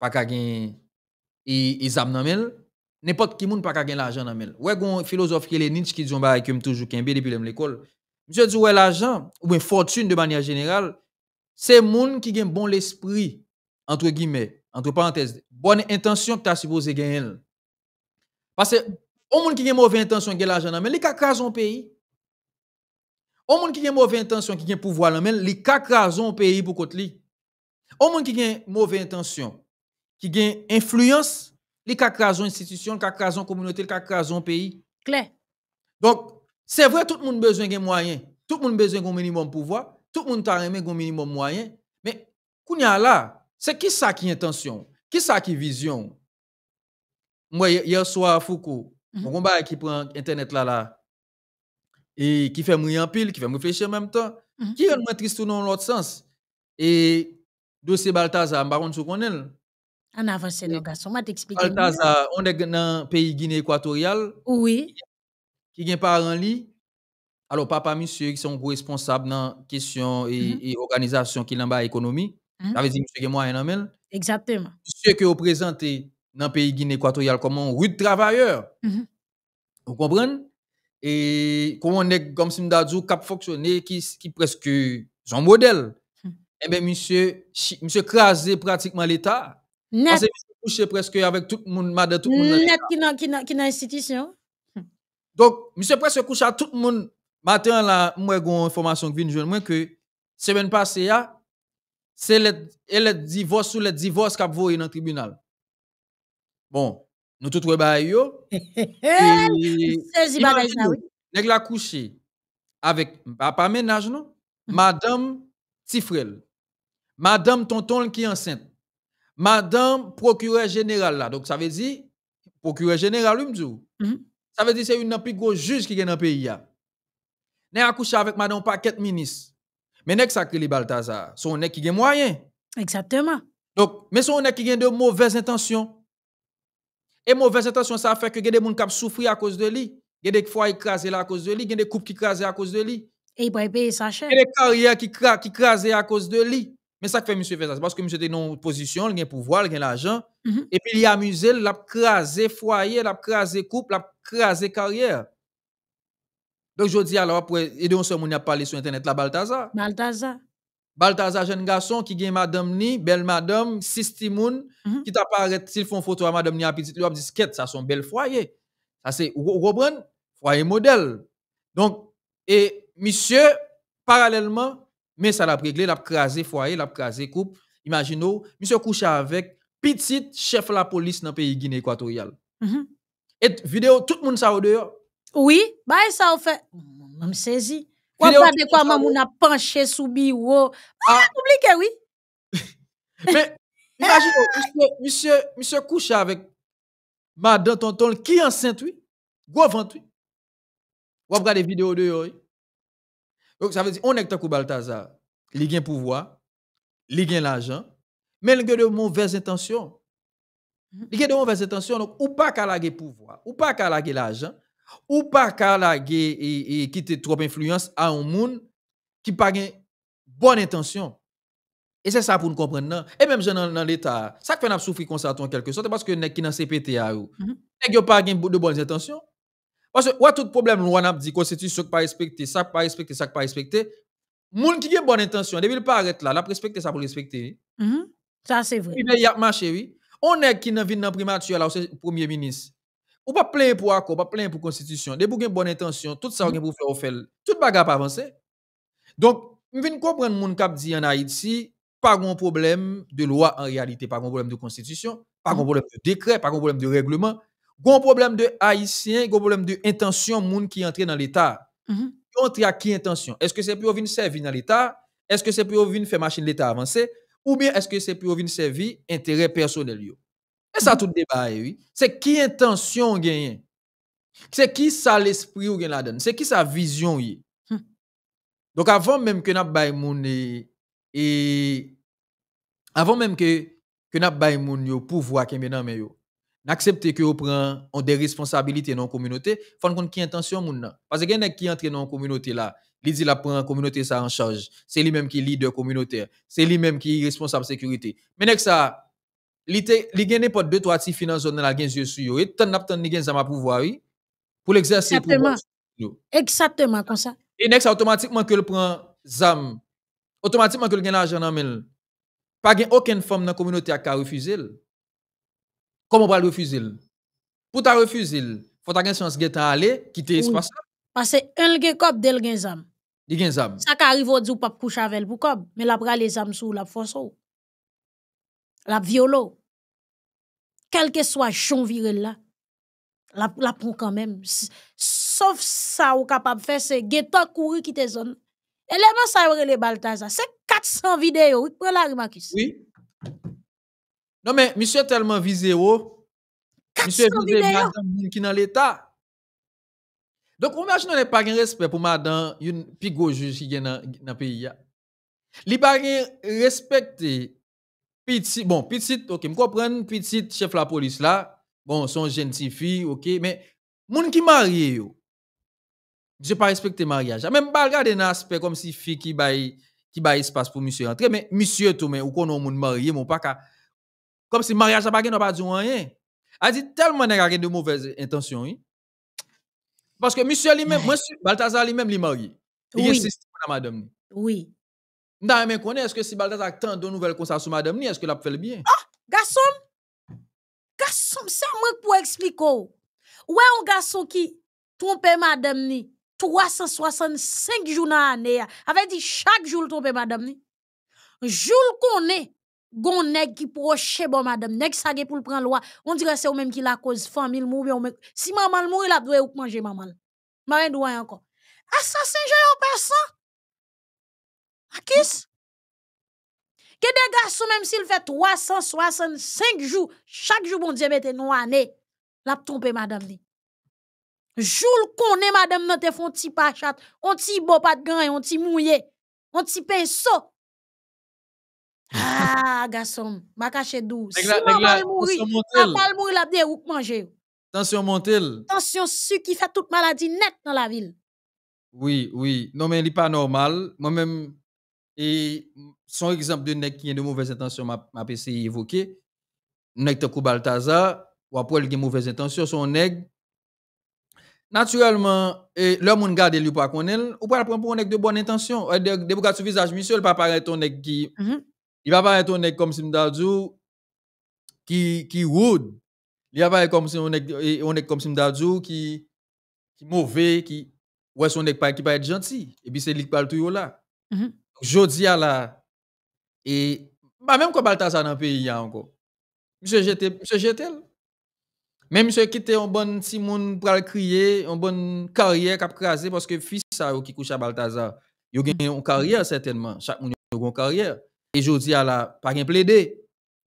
pas gagner et zam nommer n'importe qui moun pas qu'à l'argent nommer ouais gon philosophe Nietzsche qui disent que bail que toujours kembe depuis l'école Monsieur dit, l'argent, ou une fortune de manière générale, c'est monde qui un bon esprit, entre guillemets, entre parenthèses, bonne intention que tu as supposé gagner. Parce que, au monde qui une mauvaise intention, gagne l'argent, mais les caca un pays. Au monde qui une mauvaise intention, qui gagne pouvoir, mais les caca un pays pour côté li. Au monde qui gagne mauvaise intention, qui une influence, les caca une institution, caca une communauté, caca un pays. Claire. Donc, c'est vrai, tout le monde besoin de moyens. Tout le monde besoin d'un minimum pouvoir. Tout le monde a un minimum moyen. Mais, Kounia là, c'est qui ça qui intention? Qui ça qui vision? Moi, hier soir, Foucault, mhm. mon combat qui prend Internet là, là, et qui fait mourir en pile, qui fait réfléchir en même temps, mm -hmm. qui rend moi triste dans l'autre sens. Et dossier Balthazar, je ne sais pas on avance, nos garçons. Je t'expliquer. Balthazar, on est dans le pays Guinée équatoriale. Oui qui un en li, alors papa monsieur qui sont responsables dans question et, mm-hmm. qui l'en dans économie, mm-hmm. ça dire monsieur qui moi Exactement. Monsieur que vous présentez dans le pays Guinée équatoriale comme un rude travailleur. Mm-hmm. Vous comprenez Et comment on est comme si cap fonctionner qui qui presque son modèle. Mm. Eh bien, monsieur, monsieur crasé pratiquement l'État. Parce que presque avec tout le monde, madame tout le monde. Net qui qui qui dans donc, monsieur Presse couche à tout le monde. Matin, là, moi, j'ai une information qui vient de moi que semaine passée, ah, c'est le, divorce ou le divorce qui a voyé dans le tribunal. Bon, nous tout ouais C'est là couché avec bah, papa ménage non, madame Tifrel. Madame Tonton qui est enceinte. Madame procureur général là. Donc ça veut dire procureur général lui ça veut dire que c'est une plus gros juge qui est dans le pays. Nous avons accouché avec madame paquet ministre. Mais ça avons les Balthazar. Son nez qui a moyen. Exactement. Donc, mais son sont qui a de mauvaises intentions. Et mauvaises intentions, ça fait que des gens qui souffrent à cause de lui. Il y a des fois écrasés à cause de lui. Il y a des couples qui écrasent à cause de lui. Et il payer sa Il y a des carrières qui écrasent à cause de lui ça fait monsieur fait ça, parce que monsieur était dans une position, il a pouvoir, il a l'argent. Mhm. Et puis il a amusé, il a foyer, il a crasé couple, il a carrière. Donc je dis alors, pour, et donc on a parlé sur Internet, la Balthazar. Balthazar. Balthazar, jeune garçon qui gagne madame ni, belle madame, six timoun, mhm. qui t'apparaît, s'ils font photo à madame ni à petite, lui dit, skate, ça son bel foyer. Ça c'est, vous foyer modèle. Donc, et monsieur, parallèlement, mais ça l'a réglé, l'a crasé foyer, l'a crasé coupe. Imaginez, monsieur couche avec petit chef de la police dans le pays Guinée équatoriale. Mhm. Et vidéo, tout le monde ça au dehors. Oui, bah ça au fait. Je me saisis. Ou pas de quoi maman a penché sous il Ah, bah, oublié, oui. Mais imaginez, monsieur, monsieur, couche avec madame tonton qui est enceinte, oui. Gros ventre, oui. Ou regarder vidéo vidéo de oui. Donc ça veut dire, on est avec Balthazar, il le pouvoir, il a l'argent, mais il a de mauvaises intentions. Mhm. Il a de mauvaises intentions, donc ou pas qu'à le pouvoir, ou pas qu'à l'argent, ou pas qu'à et, quitter trop d'influence à un monde qui n'a pas de bonne intention. Et c'est ça pour nous comprendre. Et même dans, dans l'État, ça fait nous souffrir comme ça en quelque sorte, parce que nous sommes dans CPTA, nous n'avons pas de bonnes intentions. Parce que, tout problème, nous, on a dit, constitution, pas respecté, ça, pas respecté, ça, pas respecté. Moun qui a bonne intention, depuis le pas là, la respecter ça pour respecter. Mm-hmm. Ça, c'est vrai. Il y a marché, oui. On est qui n'a vu dans primature là, c'est premier ministre. Ou pas plein pour accord, pas plein pour constitution. Des une bonne intention, tout ça, mm-hmm. on pour faire, tout bagarre pas avancer. Donc, je viens comprendre moun cap dit en Haïti, pas grand problème de loi en réalité, pas grand problème de constitution, pas grand mm-hmm. problème de décret, pas grand problème de règlement, Gon problème de haïtien, gon problème de intention moun qui entre dans l'État. Mm à qui intention? Est-ce que c'est pour venir servir dans l'État? Est-ce que c'est pour venir faire machine l'État avancer? Ou bien est-ce que c'est pour une servir intérêt personnel Et ça mhm. tout débat, eh oui. C'est qui intention C'est qui ça l'esprit ou gagne la donne? C'est qui sa vision mhm. Donc avant même que n'a bay moun et, eh, eh, avant même que que n'a bay moun yo pouvoir qui nan yo n'accepter que vous prenez des responsabilités dans la communauté, il faut qu'on qui intention Parce que quelqu'un qui entre dans la communauté là, il dit la prend communauté ça en charge. C'est lui-même qui est leader communautaire, c'est lui-même qui est responsable de sécurité. Mais nek ça li gagne pas deux trois types finances dans la gagne yeux sur et tant n'a a gagne ça ma pouvoir oui pour l'exercer Exactement. Exactement comme ça. Et nek ça automatiquement que le prend zam automatiquement que le gagne l'argent dans main. Pas gagne aucune femme dans la communauté qui a refusé. Kou mou bral refuzil. Pou ta refuzil, pou ta gen syans geta ale, kite espasyon. Pase el gen kob, del gen zam. Di gen zam. Sa ka arrivo di ou pap kouchavel pou kob, men la bral le zam sou, la fonsou. La biolo. Kelke swa chon vire la, la pou kanmem. Sof sa ou kapab fese, geta kouri kite zon. Eleman sa yon rele baltaza. Se 400 videyo, wik pre la rimakis. Oui. Non, mais monsieur tellement visé oh. Monsieur visé madame qui dans l'État. Donc, vous imaginez pas de respect pour madame, une plus juge qui est dans le pays. Li pas respecté petit, bon, petit, ok, je comprends, petit chef la police là, bon, son gentil fille, ok, mais moun qui marié yo, je pas respecté mariage. Même pas regarder un aspect comme si fille qui baille qui baille espace pour monsieur entrer, mais monsieur tout, mais ou qu'on monde marié, mon pas comme si mariage n'a pas n'a pas dit rien. A dit tellement rien de mauvaises intentions, oui. Parce que monsieur lui-même, monsieur, Balthazar lui-même lui marié. Il insiste pour madame. Oui. Je mais connaît est-ce que si Balthazar tant de nouvelles comme ça sur madame, est-ce que l'a fait le bien Ah, garçon. Garçon, ça moi pour expliquer. Ouais, un garçon qui trompe madame ni 365 jours dans l'année. Avec dit chaque jour trompe madame ni. Jour qu'on est gon nèg qui proche bon madame nèg ça pour le prendre loi on dirait c'est ou même qui la cause famille mourir si maman le la doit ou manger maman maman doit encore assassin j'ai personne akis que des garçons même s'il fait 365 jours chaque jour bon Dieu mette nou ané, l'a trompé madame li jour qu'on madame nan te font ti pachat on ti bo pas de gain on ti mouillé on ti pinceau ah, ma cache douce. Si maman mouri, papa mouri la de ou manger. Tension montel. Tension su qui fait toute maladie net dans la ville. Oui, oui. Non, mais il n'est pas normal. Moi-même, et son exemple de nek qui a de mauvaises intentions, m'a, ma essayé évoquer. Nèg te Koubaltaza, ou après il a de mauvaises intentions, son nek. Naturellement, et le monde garde lui pas connaître, ou pas prendre pour un nek de bonne intention. Eh, de, de, de, visage, monsieur, le papa est ton nèg qui. Mm-hmm. Il va pas être un comme si qui qui rude. Il va pas être comme si on est on est comme si qui qui mauvais qui ouais son pas qui pas être gentil et puis c'est lui qui parle tout là. Mm mm-hmm. Jodi à la et bah, même quand Balthazar dans le pays encore. Monsieur jeté monsieur même ceux qui étaient un bon Simon pour pour crier, une bonne carrière cap craser parce que fils ça qui couche à Balthazar, il a une carrière certainement, chaque monde a une carrière. Et je dis à la, pas rien plaidé,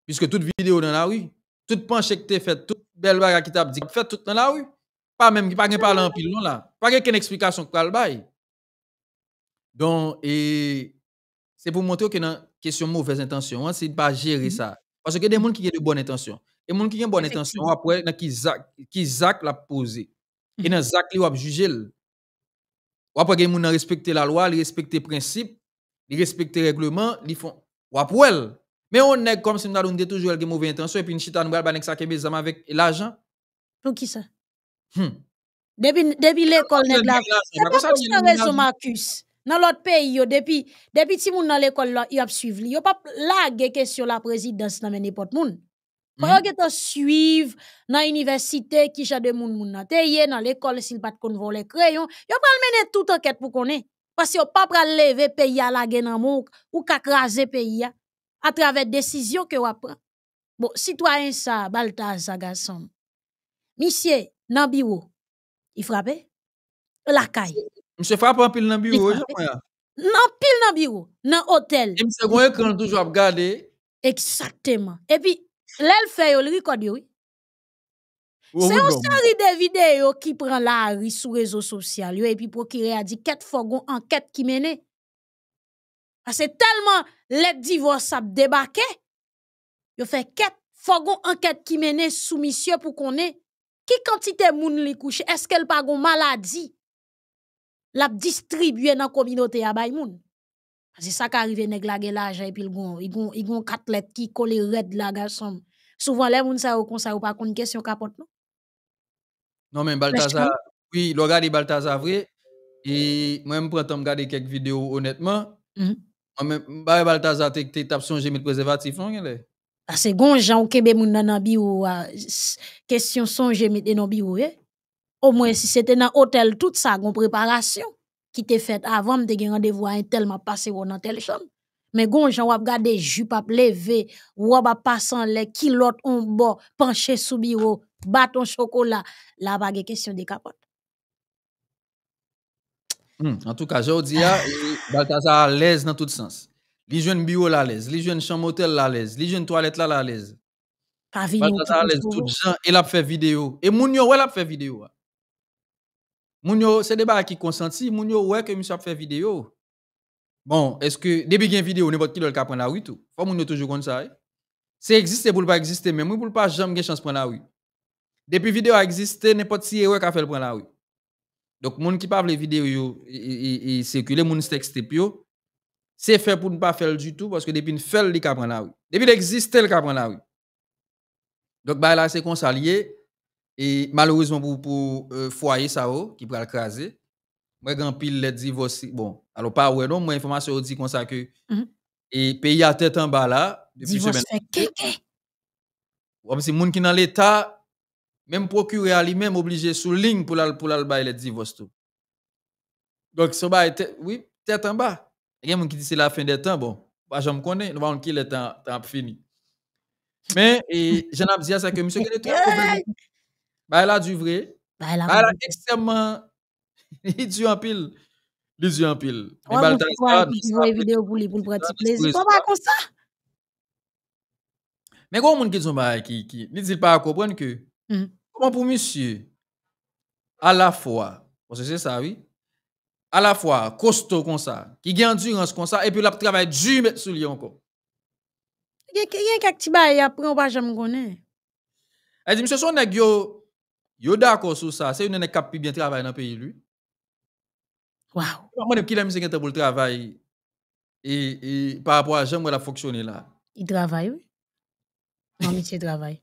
puisque toute vidéo dans la rue, toute penche que tu fait, toute belle bagarre qui t'a dit, fait tout dans la rue. Pas même qui pas rien parler en pile non là. Pas qu'une explication que le bail. Donc, et c'est pour montrer que dans question mauvaise intention, hein, c'est pas gérer mhm. ça. Parce que des gens qui ont de bonnes intentions. Et gens qui ont de bonnes intentions, après, dans qui Zach, qui Zach l'a posé. Et mhm. dans Zach, il va juger. Ou après, des gens respecter la loi, respecter les principes, respecter les règlements, ils font à wel. Mais on est comme si nous avons toujours des mauvaises intentions et puis nous chita nous avons ça avec l'argent. Pour qui ça? Hmm. Depuis, depuis l'école, n'est là. C'est pas ça que raison, Marcus. Dans l'autre pays, depuis, depuis si moun dans l'école, il a suivi. a pas la question la présidence dans n'importe moun. Pas hmm. yo pas suivre dans l'université qui chat de monde moun nan dans l'école s'il pas de crayon, il crayon. Yo pas mener toute enquête pour connaître. Pas yo pa pral leve peya la genan mounk ou kakraze peya a travèd desisyon ke wap pran. Bo, sitwa yon sa Baltaz Agassan, misye nan biwo, ifrape, lakay. Mse frape an pil nan biwo, jopan ya? Nan pil nan biwo, nan otel. Mse woye kranjou jop gade? Eksakteman. E pi, lèl fè yo, lèli kwa diyo wè? C'est une série de vidéos qui prend la rue sur les réseaux sociaux. Et puis, procureur a dit quatre fois une enquête qui mène. C'est tellement les divorces ont débarqué. Il fait quatre fois enquête qui mène sous monsieur pour qu'on ait. Qui quantité de monde les couche? Est-ce qu'elle pas de maladie? La distribuer dans la communauté à Parce ça qui arrive, c'est que l'argent et puis ils ont quatre lettres qui collent de la garçon. Souvent, les gens ne savent pas qu'on question capote. Non, mais Balthazar, oui, le de Balthazar vrai. Et moi, je prends temps regarder quelques vidéos, honnêtement. Mm -hmm. Moi, bah, Balthazar, tu as songé mes préservatifs, non, Ah, c'est bon, Jean, ok, ben, moun nan bio, ah, question songé mes nan bio, eh? Au moins, si c'était dans hôtel, tout ça, une préparation, qui était faite avant, m'te gen rendez-vous à un tel, m'a passé ou dans telle chambre. Mais gon, j'en wap gade, jupe lever, leve, wap ap passan le, kilot on bo, penché sous bureau Bâton, chocolat, la pas question de capote. Hmm, en tout cas, je dis, ah, Balthazar à l'aise dans tout sens. Les jeunes bio à l'aise, les jeunes chambres hôtel à l'aise, les jeunes toilettes là à l'aise. Balthazar à l'aise, tout le temps, il a fait vidéo. Et Mounio, elle a fait vidéo. Mounio, c'est des débat qui consentit. Mounio, ouais, que monsieur a fait vidéo. Bon, est-ce que, depuis qu'il y a une vidéo, n'importe qui doit prendre la rue tout. Faut Mounio toujours comme ça. C'est hein? exister pour ne pas exister, mais moi, pour ne pas jamais chance prendre la rue. Depuis vidéo a existé, n'importe qui erreur qu'a fait le point là oui. Donc gens qui parlent les vidéos et gens moun texte pio, c'est fait pour ne pas faire du tout parce que depuis une fait li le prend la Depuis l'existe le qu'a là la Donc bah là c'est s'allie et malheureusement pour pour euh, foyer ça oh, qui le craser. Moi grand pile les divorce bon, alors pas ouais non, moi information dit comme ça que mhm. et pays à tête en bas là depuis divorce semaine. Comme si gens qui dans l'état même procureur lui-même obligé sous ligne pour la pour la bail divorce tout. Donc ça va être oui, tête en bas. Il y a qui dit c'est la fin des temps bon. Bah je me connais, nous allons qui le temps temps fini. Mais et j'en ai dit ça que monsieur qui est bah là du vrai. Bah là bah, extrêmement il dit en pile. Il yeux en pile. Mais Baltasar vidéo pour lui pour le petit plaisir. Pas comme ça. Mais gros monde qui sont bah qui qui, il dit pas comprendre que Mm. Comment pour monsieur, à la fois, parce que c'est ça, oui, à la fois costaud comme ça, qui gagne endurance comme ça, et puis il travaille dur sur lui encore. Il y a un petit bail après, on va jamais connaître. Elle dit, monsieur, son nèg yo, yo d'accord sur ça, c'est une nèg qui bien travaillé dans le pays, lui. Waouh. Moi, je qui l'aime, c'est pour le travail. Et, et par rapport à comment elle a fonctionné là. Il travaille, oui. Mon métier travail.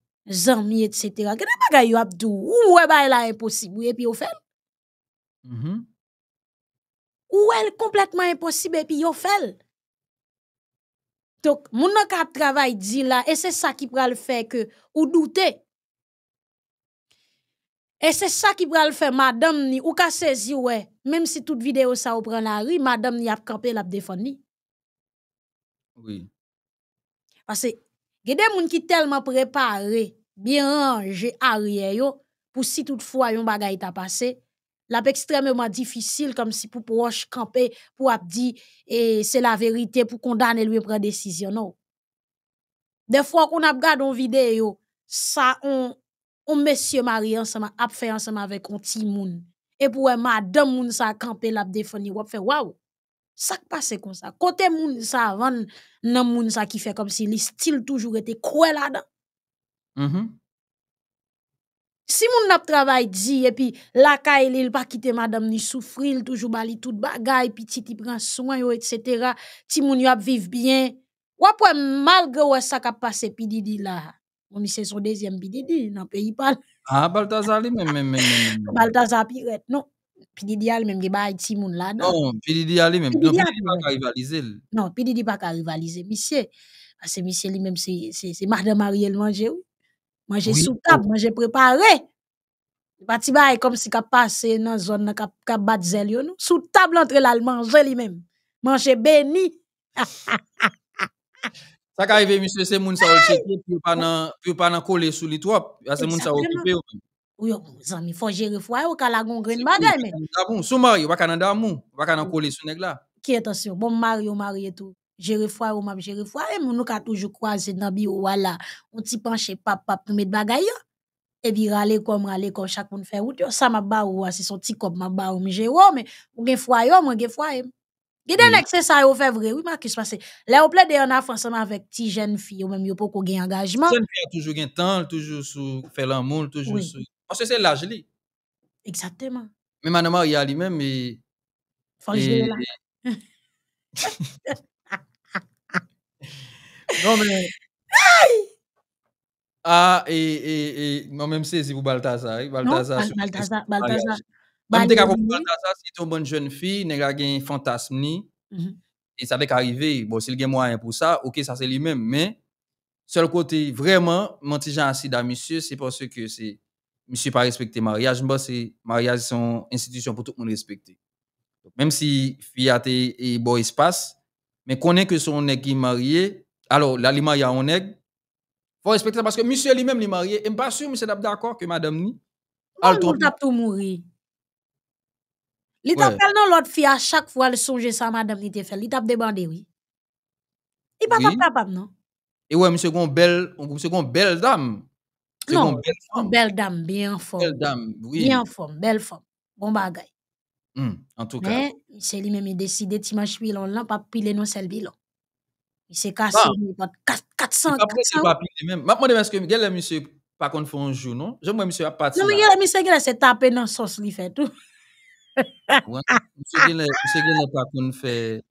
zami, etc. Qu'est-ce on a eu Abdou, où est-ce que c'est impossible Et puis au fait mm -hmm. Où est-ce complètement impossible Et puis au fait Donc, mon nom qui travaille dit là, et c'est ça qui pourra le faire que, ou douter. Et c'est ça qui pourra le faire, madame, ni, ou qu'à saisir, ouais, même si toute vidéo ça ou prend la rue, madame, ni, a campé, la défendu. Oui. Parce que, Gede des moun ki tellement préparé, bien rangé arrière yo pour si toutefois yon bagay ta passé, la extrêmement difficile comme si pour proche camper pour ap di et eh, c'est la vérité pour condamner lui prendre décision non. Des fois qu'on a regardé une vidéo, ça on on monsieur Marie ensemble a fait ensemble avec un petit moun et pour madame moun ça camper l'a on ou fait waouh. Ça passe comme ça. Côté moun sa avant nan moun sa qui fait comme si le style toujours était quoi là-dedans. -hmm. Si moun n'a travail dit et puis la li, il pas quitter madame ni il toujours bali tout bagay, puis ti prend soin etc. si moun yo a bien. Ou pour malgré ou ça qui passé puis didi là. Mon c'est son deuxième didi, nan pays pas. Ah li, mais même mais. Baltaza pirette, non. PDD a même gagné bail ti moun là non PDD a lui même donc il pas rivaliser non PDD pas ca rivaliser monsieur parce que monsieur lui même c'est c'est c'est madame Marie elle manger oui manger sous table manger préparé parti bail comme si cap passer dans zone dans cap cap batzel nous sous table entre l'allemand manger lui même manger béni ça arrive monsieur c'est moun ça occupé pas dans pas dans coller sous les trois c'est moun ça occupé ou yo zanmi gérer jere ou yo kalagon gren bagay men. Sou mari, wakana damou, wakana coller mm. sou nèg la. Ki etasyon, bon mari ou mari et tout fwa ou m'a gérer fwa, e nou ka toujours kwa dans bio bi wala. On ti penché pap pap nou met bagay yo. E bi rale kom rale kom chak moun fè wout yo. Sa mab ba ou wase son ti kop m'a ba ou mi jero, ou gen fwa yo, moi gen fwa yo. Gede mm. nek se sa yo vrai, oui, ma ki se pase. Le ou ple de yon a franseman avec ti jen fille, ou même yo pou ko gen engagement. Jen fi a toujou gen tan, toujours sou fè lan toujours oui. sou parce que c'est l'âge. Exactement. Mais Madame Maria lui-même. Et, Faut et, là. non, mais. Ah, et, et, et moi-même, c'est si vous Baltasar. Balthazar. Non, Balthazar. Balthazar. tu c'est une bonne jeune fille, n'est a un fantasme. Mm-hmm. Et ça va arriver. Bon, s'il si a moyen pour ça, ok, ça c'est lui-même. Mais, seul côté, vraiment, mon petit Jean monsieur, c'est parce que c'est monsieur pas respecté mariage, moi c'est mariage c'est une institution pour tout le monde respecter. Même si fiat et beau espace, mais connaît que son nèg qui marié, alors là il y a un nèg faut respecter ça parce que monsieur lui-même est marié, et pas sûr monsieur d'accord que madame ni. Al tout mourir. L'étape tap l'autre l'autre à à fois fois fwa li ça madame ni te fait Li tap demandé oui. pas pa oui. non? Et ouais Monsieur gon belle on groupe kon belle dame. Non, bon, belle femme. Belle dame, bien en forme. Belle dame, oui. Bien en forme, belle femme. Bon bagay. Mm, en tout cas. Mais, c'est lui-même qui décide, dimanche, il n'a pas pile non celle bilan. Il s'est ah! cassé, il a 400. Après, il pas même. Maintenant, est-ce que Miguel, monsieur, pas qu'on fait un jour, non? je J'aimerais, monsieur, à partir. Non, Miguel, monsieur, il s'est tapé dans la sauce, il fait tout. ouais, monsieur, il n'a pas qu'on fait.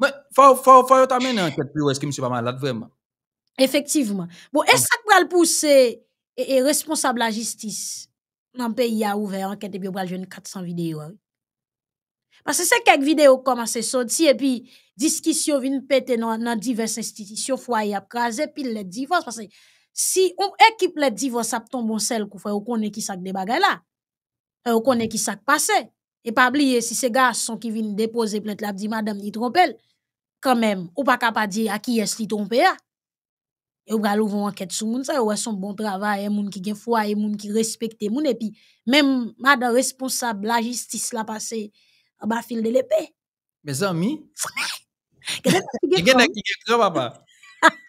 Mais, faut, faut, faut, t'amener un enquête plus, est-ce que monsieur pas malade vraiment? Effectivement. Bon, est-ce que ça va le pousser? et, responsable responsable la justice dans le pays a ouvert enquête et puis on jeune 400 vidéos. Parce que c'est quelques vidéos commencé à sortir et puis discussion vient péter dans, dans diverses institutions, foyer a puis les divorces. Parce que si on équipe les divorces, ça tombe en sel, on connaît qui ça des bagages là. Euh, on connaît qui s'est passé. Et pas oublier si ces garçons qui viennent déposer plainte, là, dit madame, il trompe. Quand même, ou pas capable de dire à qui est-ce qu'il trompe. Hein? Yo bral ouvre enquête sur moun sa yo son bon travail, moun qui gen foi, moun qui respecte moun et puis même madame responsable la justice la passé en bas fil de l'épée. Mes amis. ce que gen cran papa.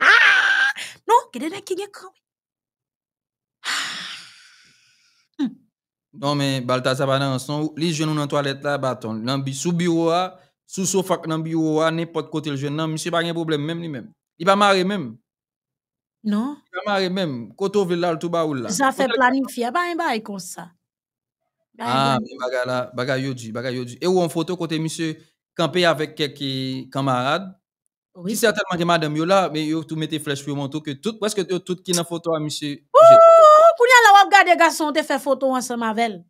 Non, kede na gen cran. Non mais Baltazar va dans son li jeune dans toilette là bâton, bi sous bureau sous sofa dans bureau n'importe côté le jeune, non monsieur pas de problème même lui même. Il va marrer même. Non. Yamare même, koto vil la ça tou ba ou la. Zafè planifiye, ba yon Ah, mais baga là, baga yodi, baga yodi. Et où ou photo, côté monsieur, campé avec quelques camarades. Oui. Qui certainement que madame yo là, mais yo tout mette flèche pour montre que tout, presque tout qui n'a photo à monsieur. Ouh, pour y aller regarder garçon, te fait photo ensemble avec elle.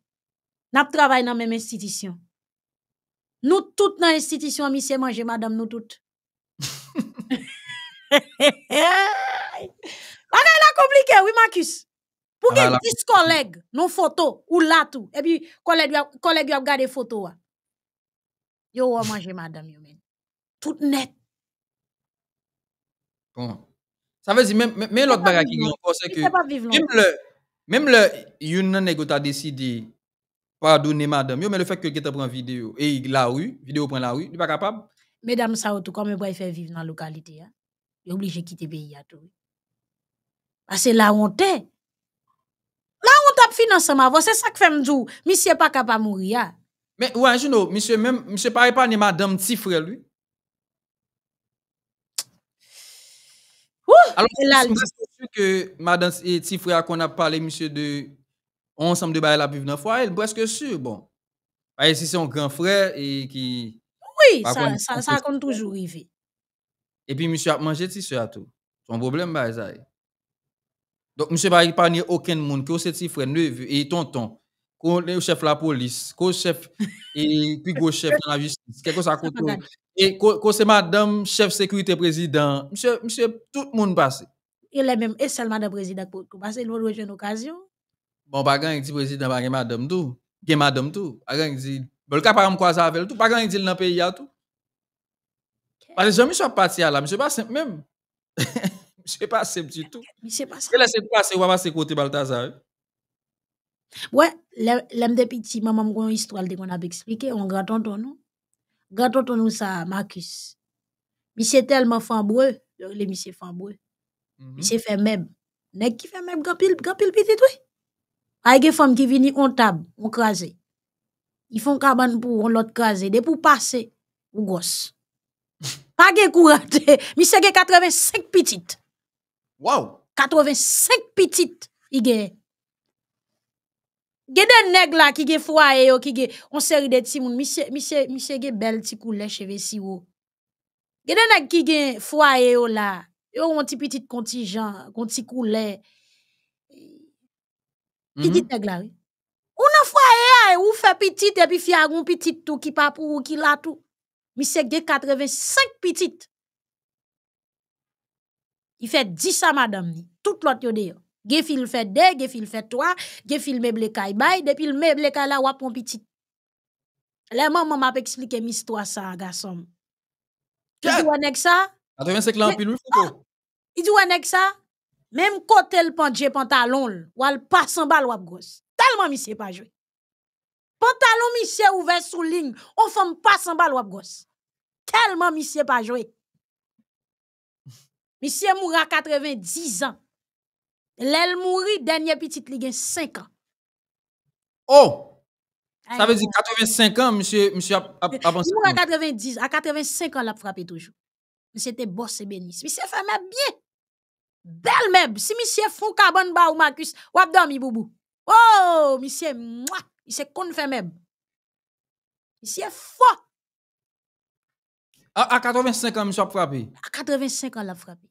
N'a travaillé dans même institution. Nous toutes dans institution, monsieur manger madame, nous toutes. La est là compliqué, oui, Marcus. Pour que 10 collègues, non photo, ou là tout. Et puis, collègues, collègues, vous gardé photo. Ah. Yo, vous manger madame, Tout net. Bon. Ça veut dire, même l'autre bagage qui que. Même le, même le, yon nan a décidé pardonner madame, mais le fait que vous ta pris vidéo, et la rue, vidéo prend la rue, il n'est pas capable. Mesdames, ça, tout comme vous pouvez faire vivre dans la localité, vous hein. est obligé de quitter le pays à tout. Ah, c'est la honte. La honte a financé ensemble. C'est ça que fait me dire. Monsieur pas capable de mourir. Mais ouais, je sais, monsieur, même, monsieur pas épargné madame petit lui. Alors, là, je suis sûr que madame petit frère, qu'on a parlé, monsieur, de ensemble de bail la vivre neuf fois, elle presque sûr, bon. Bah, si c'est un grand frère et qui. Oui, ça, ça, compte toujours arriver. Et puis, monsieur a mangé, tu à tout. son problème, bah, ça. Donc, monsieur va épargner aucun monde, que c'est frère, neveu et tonton, que le chef de la police, que chef et puis gros chef de la justice, quelque chose à côté. Et que c'est madame chef sécurité président, monsieur, monsieur, tout le monde passe. Et est même et seulement madame président pour passer, l'autre une l'occasion. Bon, pas grand, il dit président, pas grand, madame tout, bien madame tout, pas grand, il dit, bon, capable quoi ça avec tout, pas grand, il dit dans le pays à tout. Parce que je me suis parti à là, monsieur, pas simple même. c'est pas c'est du tout. C'est pas simple. Et là, c'est pas simple, on va passer côté Balthazar. Hein? Ouais, l'aime de petit, maman, une histoire, qu'on a expliqué, on grand tonton, nous. Grand tonton, nous, ça, Marcus. Monsieur tellement fambreux, le monsieur mais mm-hmm. c'est fait même. Nèg qui fait même grand pile, grand pile petit, oui. Avec des femmes qui viennent, on table, on crase. Ils font cabane pour, on l'autre crase. des pour passer, ou gosse. Pas de courage. Monsieur a 85 petites. Wow! 85 petites, il gagne. a. den neg la ki ge fwa qui yo, ki ge série de ti moun, misye, misye, misye ge bel ti koule cheve si yo. Gè ki ge fwa yo la, yo on ti petite konti jan, konti koule. Ki mm-hmm. dit neg la, ou nan fwa Ou petit ou fe pitit, fi a gon tout. tout ki papou, ki tout Misye ge 85 petites. Il fait 10 ça, madame. Ni. Tout l'autre, yo de fil fait 2, Gefil fait 3, Gefil meuble kay bay, depuis le meuble kay la wap petit. Le maman m'a expliqué l'histoire ça, garçon. Tu dis ouais, ça? 85 ah, ans, pile, ah, photo. Il dit ouais, ça? Même côté le pantalon, pantalon, ou al passe en bas, wap gosse. Tellement, monsieur, pas joué. Pantalon, monsieur, ouvert sous ligne, on femme passe en bas, wap gosse. Tellement, monsieur, pas joué. Monsieur moura 90 ans, Lel mouri, dernier petite ligue, 5 ans. Oh! Ça veut dire 85 ans, monsieur monsieur... Monsieur. Moura 90 à a 85 ans la frappé toujours. Monsieur te bossé benis. Monsieur fait mèb bien, belle même. Si Monsieur foun kaban ba ou Marcus wap mi boubou. Oh! Monsieur mwa! Il kon fait Monsieur Monsieur fort. A 85 an l ap frapi? A 85 an l ap frapi.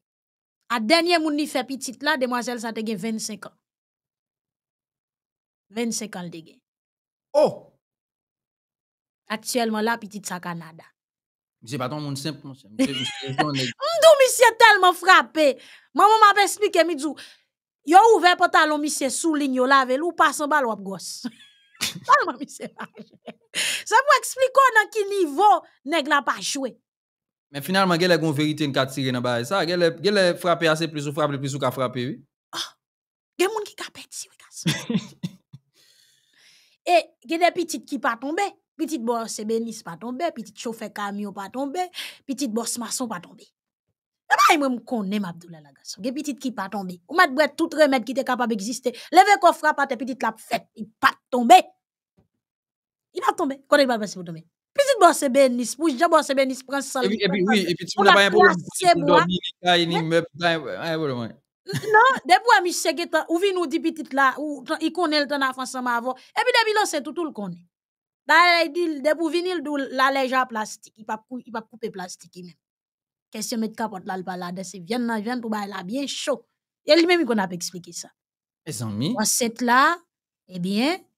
A denye moun ni fè pitit la, demoiselle sa te gen 25 an. 25 an l te gen. Oh! Aktuelman la pitit sa Kanada. Mise paton moun simple monsen. Mdo mise telman frapi. Maman m ap explike midzou. Yo ouve patalon mise sou lign yo lavel ou pasan bal wap gos. Talman mise. Sa pou expliko nan ki nivou neg la pa chwe. Mais finalement, il y a une vérité qui tire là-bas. Ah, il y a des frappés assez plus ou frappés plus ou frappés. Il y a des qui ont pété, si vous voulez. Et il y a des petites qui n'ont pas tombé. Petite bosses et bénisses pas tombé. petite chauffeur camions n'ont pas tombé. petite bosses et maçons pas tombé. Il n'y a pas même qu'on aime Abdullah là Il y a des petites qui n'ont pas tombé. On met tout remède qui était capable d'exister. Lève-toi quoi, frappe-toi petite la fête. Il n'a pas tombé. Il n'a pas tombé. Quand il va tomber, c'est pour tomber. Petit bosse bénis, ben pour j'en bosse bénis, prends ça. Et puis, oui, et puis, tu n'as pas un problème. Pour dormir, il ben, Non, de bois, monsieur, ou vi nous dit petit là, ou il connaît le temps en France, ma voix. Et puis, depuis, c'est tout le connaît. D'ailleurs, il dit, de bois, vinil, d'où la légère plastique, il va couper plastique, même. Question mettre capote là, le balade, c'est vient dans vient pour bailler là, bien chaud. Et lui-même, il connaît pas expliquer ça. Mes amis. Cette là, eh bien,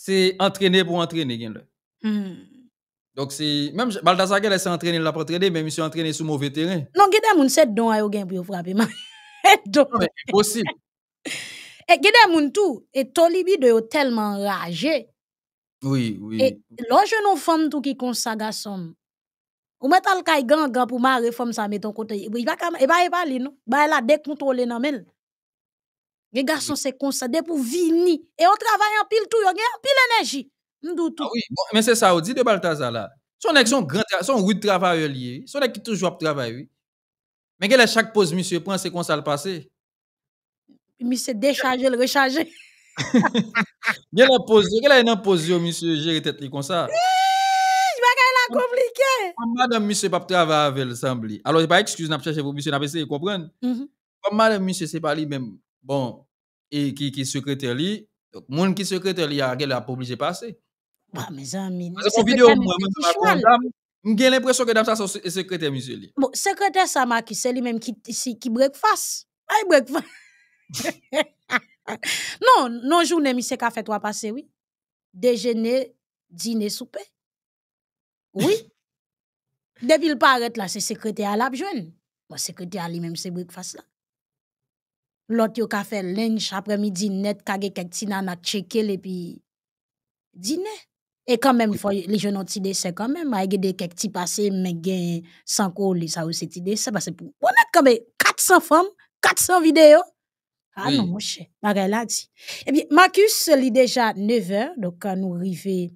c'est entraîner pour entraîner. Hmm. Donc, c'est. Même Baldassar est c'est entraîner là pour entraîner, mais il s'est entraîné sur mauvais terrain. Non, il y a des gens qui ont été pour frapper. mais c'est possible. Et il y a des gens tout. Et Tolibi de tellement rage. Oui, oui. Et lorsque nous femmes tout qui ça somme. Ou met le kay gang pour ma réforme ça met ton côté. Il va pas il va non. Ba la décontrôler nan mel. Les garçons, c'est comme ça, des pour venir. Et on travaille en pile tout, on a en pile énergie. Tout. Ah oui, bon, mais c'est ça, on dit de Balthazar là. Son ex, son grand, son oui travail lié, son ex qui toujours travaille, Mais quelle est chaque pause, monsieur, prend, c'est comme ça le passé. Monsieur déchargé, le rechargé. Quelle est la pause, quelle est la pause, monsieur, gérer tête comme ça. Je ah, Compliqué. Ah, madame, monsieur, pas travailler avec l'assemblée. Alors, pas excuse, n'a pas Monsieur pour monsieur, n'a pas vous de comprendre. Mm-hmm. Ah, madame, monsieur, c'est pas lui-même bon, et qui, qui secrétaire li, donc, moun qui secrétaire li a, a pas obligé de passer. Ah, mes amis. vous vidéo, moi, j'ai l'impression que dame ça, c'est secrétaire, monsieur li. Bon, secrétaire ça, qui c'est lui-même qui, qui breakfast. Aïe, breakfast. non, non, journée, monsieur, qu'a fait toi passer, oui. Déjeuner, dîner, souper. Oui. Depuis le paraître là, c'est secrétaire à jeune. Bon, secrétaire lui-même, c'est breakfast là. L'autre, yo ka fait linge après-midi net, kage kek a checké, et puis dîner. Et quand même, faut, les jeunes ont idée c'est quand même. Ah, il y a des quelques petits passés, mais gain sans colis, ça aussi, des ça Parce que pour, on a quand même 400 femmes, 400 vidéos. Ah non, mon cher, bagaille a dit. Eh bien, Marcus, il est déjà 9h, donc quand euh, nous arrivons,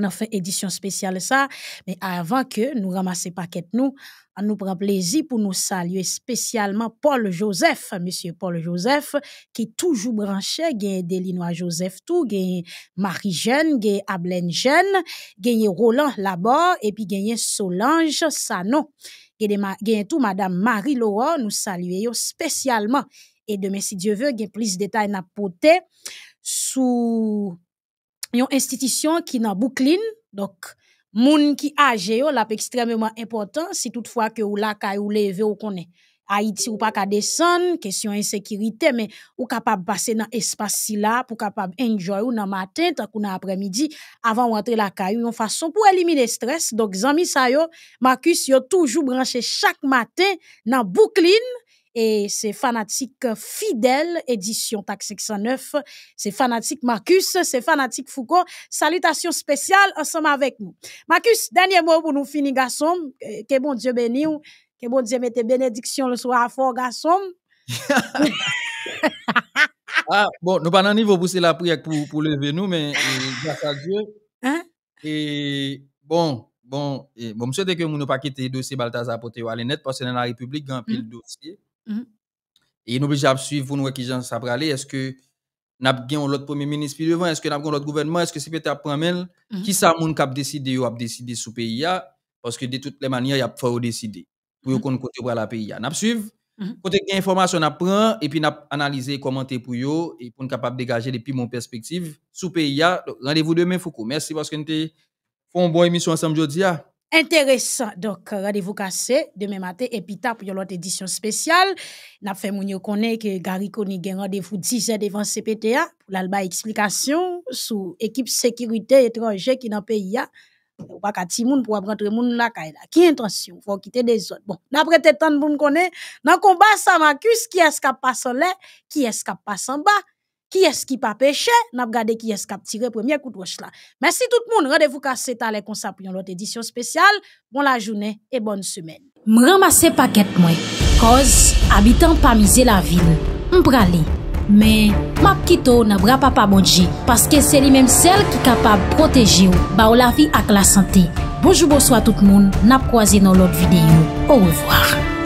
on a fait édition spéciale ça. Mais avant que nous ramassions paquet nous, nous prend plaisir pour nous saluer spécialement Paul Joseph, monsieur Paul Joseph, qui toujours branché, gagne Delinois Joseph tout, gagne Marie Jeanne, gagne Ablaine Jeanne, gagne Roland Labord, et puis gagne Solange Sano. Gagne tout madame Marie Laura, nous saluons spécialement. Et demain, si Dieu veut, gagne plus de détails n'a sous une institution qui n'a boucline donc, Moun ki age yo, p extrêmement important, si toutefois que ou la ou leve ou konnen Haïti ou pas qu'à descendre, question insécurité, mais ou capable passer dans espace si là pour capable enjoy ou dans matin, tant qu'on après-midi, avant rentrer la caillou, une façon pour éliminer stress. Donc, zami sa yo, Marcus yo toujours branché chaque matin dans boucline et c'est fanatique fidèle édition TAC 609, c'est fanatique Marcus, c'est fanatique Foucault. Salutations spéciales ensemble avec nous. Marcus, dernier mot pour nous finir garçon, que bon Dieu bénisse, que bon Dieu mette bénédiction le soir à fort garçon. ah, bon, nous pas dans niveau pour la prière pour, pour lever nous, mais grâce à Dieu. Hein? Et bon, bon, et, bon, monsieur, que nous ne pas quitter le dossier Balthazar pour aller net parce que dans la République, il a un pile hmm. dossier. Mhm. Et nous obligés à suivre pour nous qui ça va Est-ce que nous avons l'autre premier ministre devant? Est-ce que nous avons l'autre gouvernement? Est-ce que c'est peut-être un mhm. Qui ça qui cap décidé ou a décidé sous pays? Parce que de toutes les manières, il y a faut décider. Pour mm qu'on côté pour la pays. Nous suivre. Côté gain information, nous prend et puis nous analyser, commenter pour yo et pour nous capable dégager depuis mon perspective sous pays. Rendez-vous demain Foucault. Merci parce que nous avons fait une bonne émission ensemble aujourd'hui. Intéressant. Donc, rendez-vous cassé demain matin, et puis pour une autre édition spéciale. N'a fait mon connaît que Gary Koni a rendez-vous 10 heures devant CPTA pour l'alba explication sous équipe sécurité étrangère qui dans le pays. Ou pas qu'à Timoun pour apprendre moun la monde. Qui intention? Faut quitter des autres. Bon, n'a tes temps pour nous connaît. dans le combat, ça m'accuse. qui est-ce qui passe en l'air, qui est-ce qui passe en bas? Ki es ki pa peche, nap gade ki es kap tire premye kout wosh la. Mersi tout moun, radevou ka seta le konsapyon lot edisyon spesyal. Bon la jounen, e bonn semen. M ramase paket mwen, koz, abitan pa mize la vil, m prali. Men, map kito na bra pa pa bodje, paske se li menm sel ki kapab proteji ou, ba ou la vi ak la sante. Bojou bojou a tout moun, nap kwa zi nou lot videyo. Ou revoar.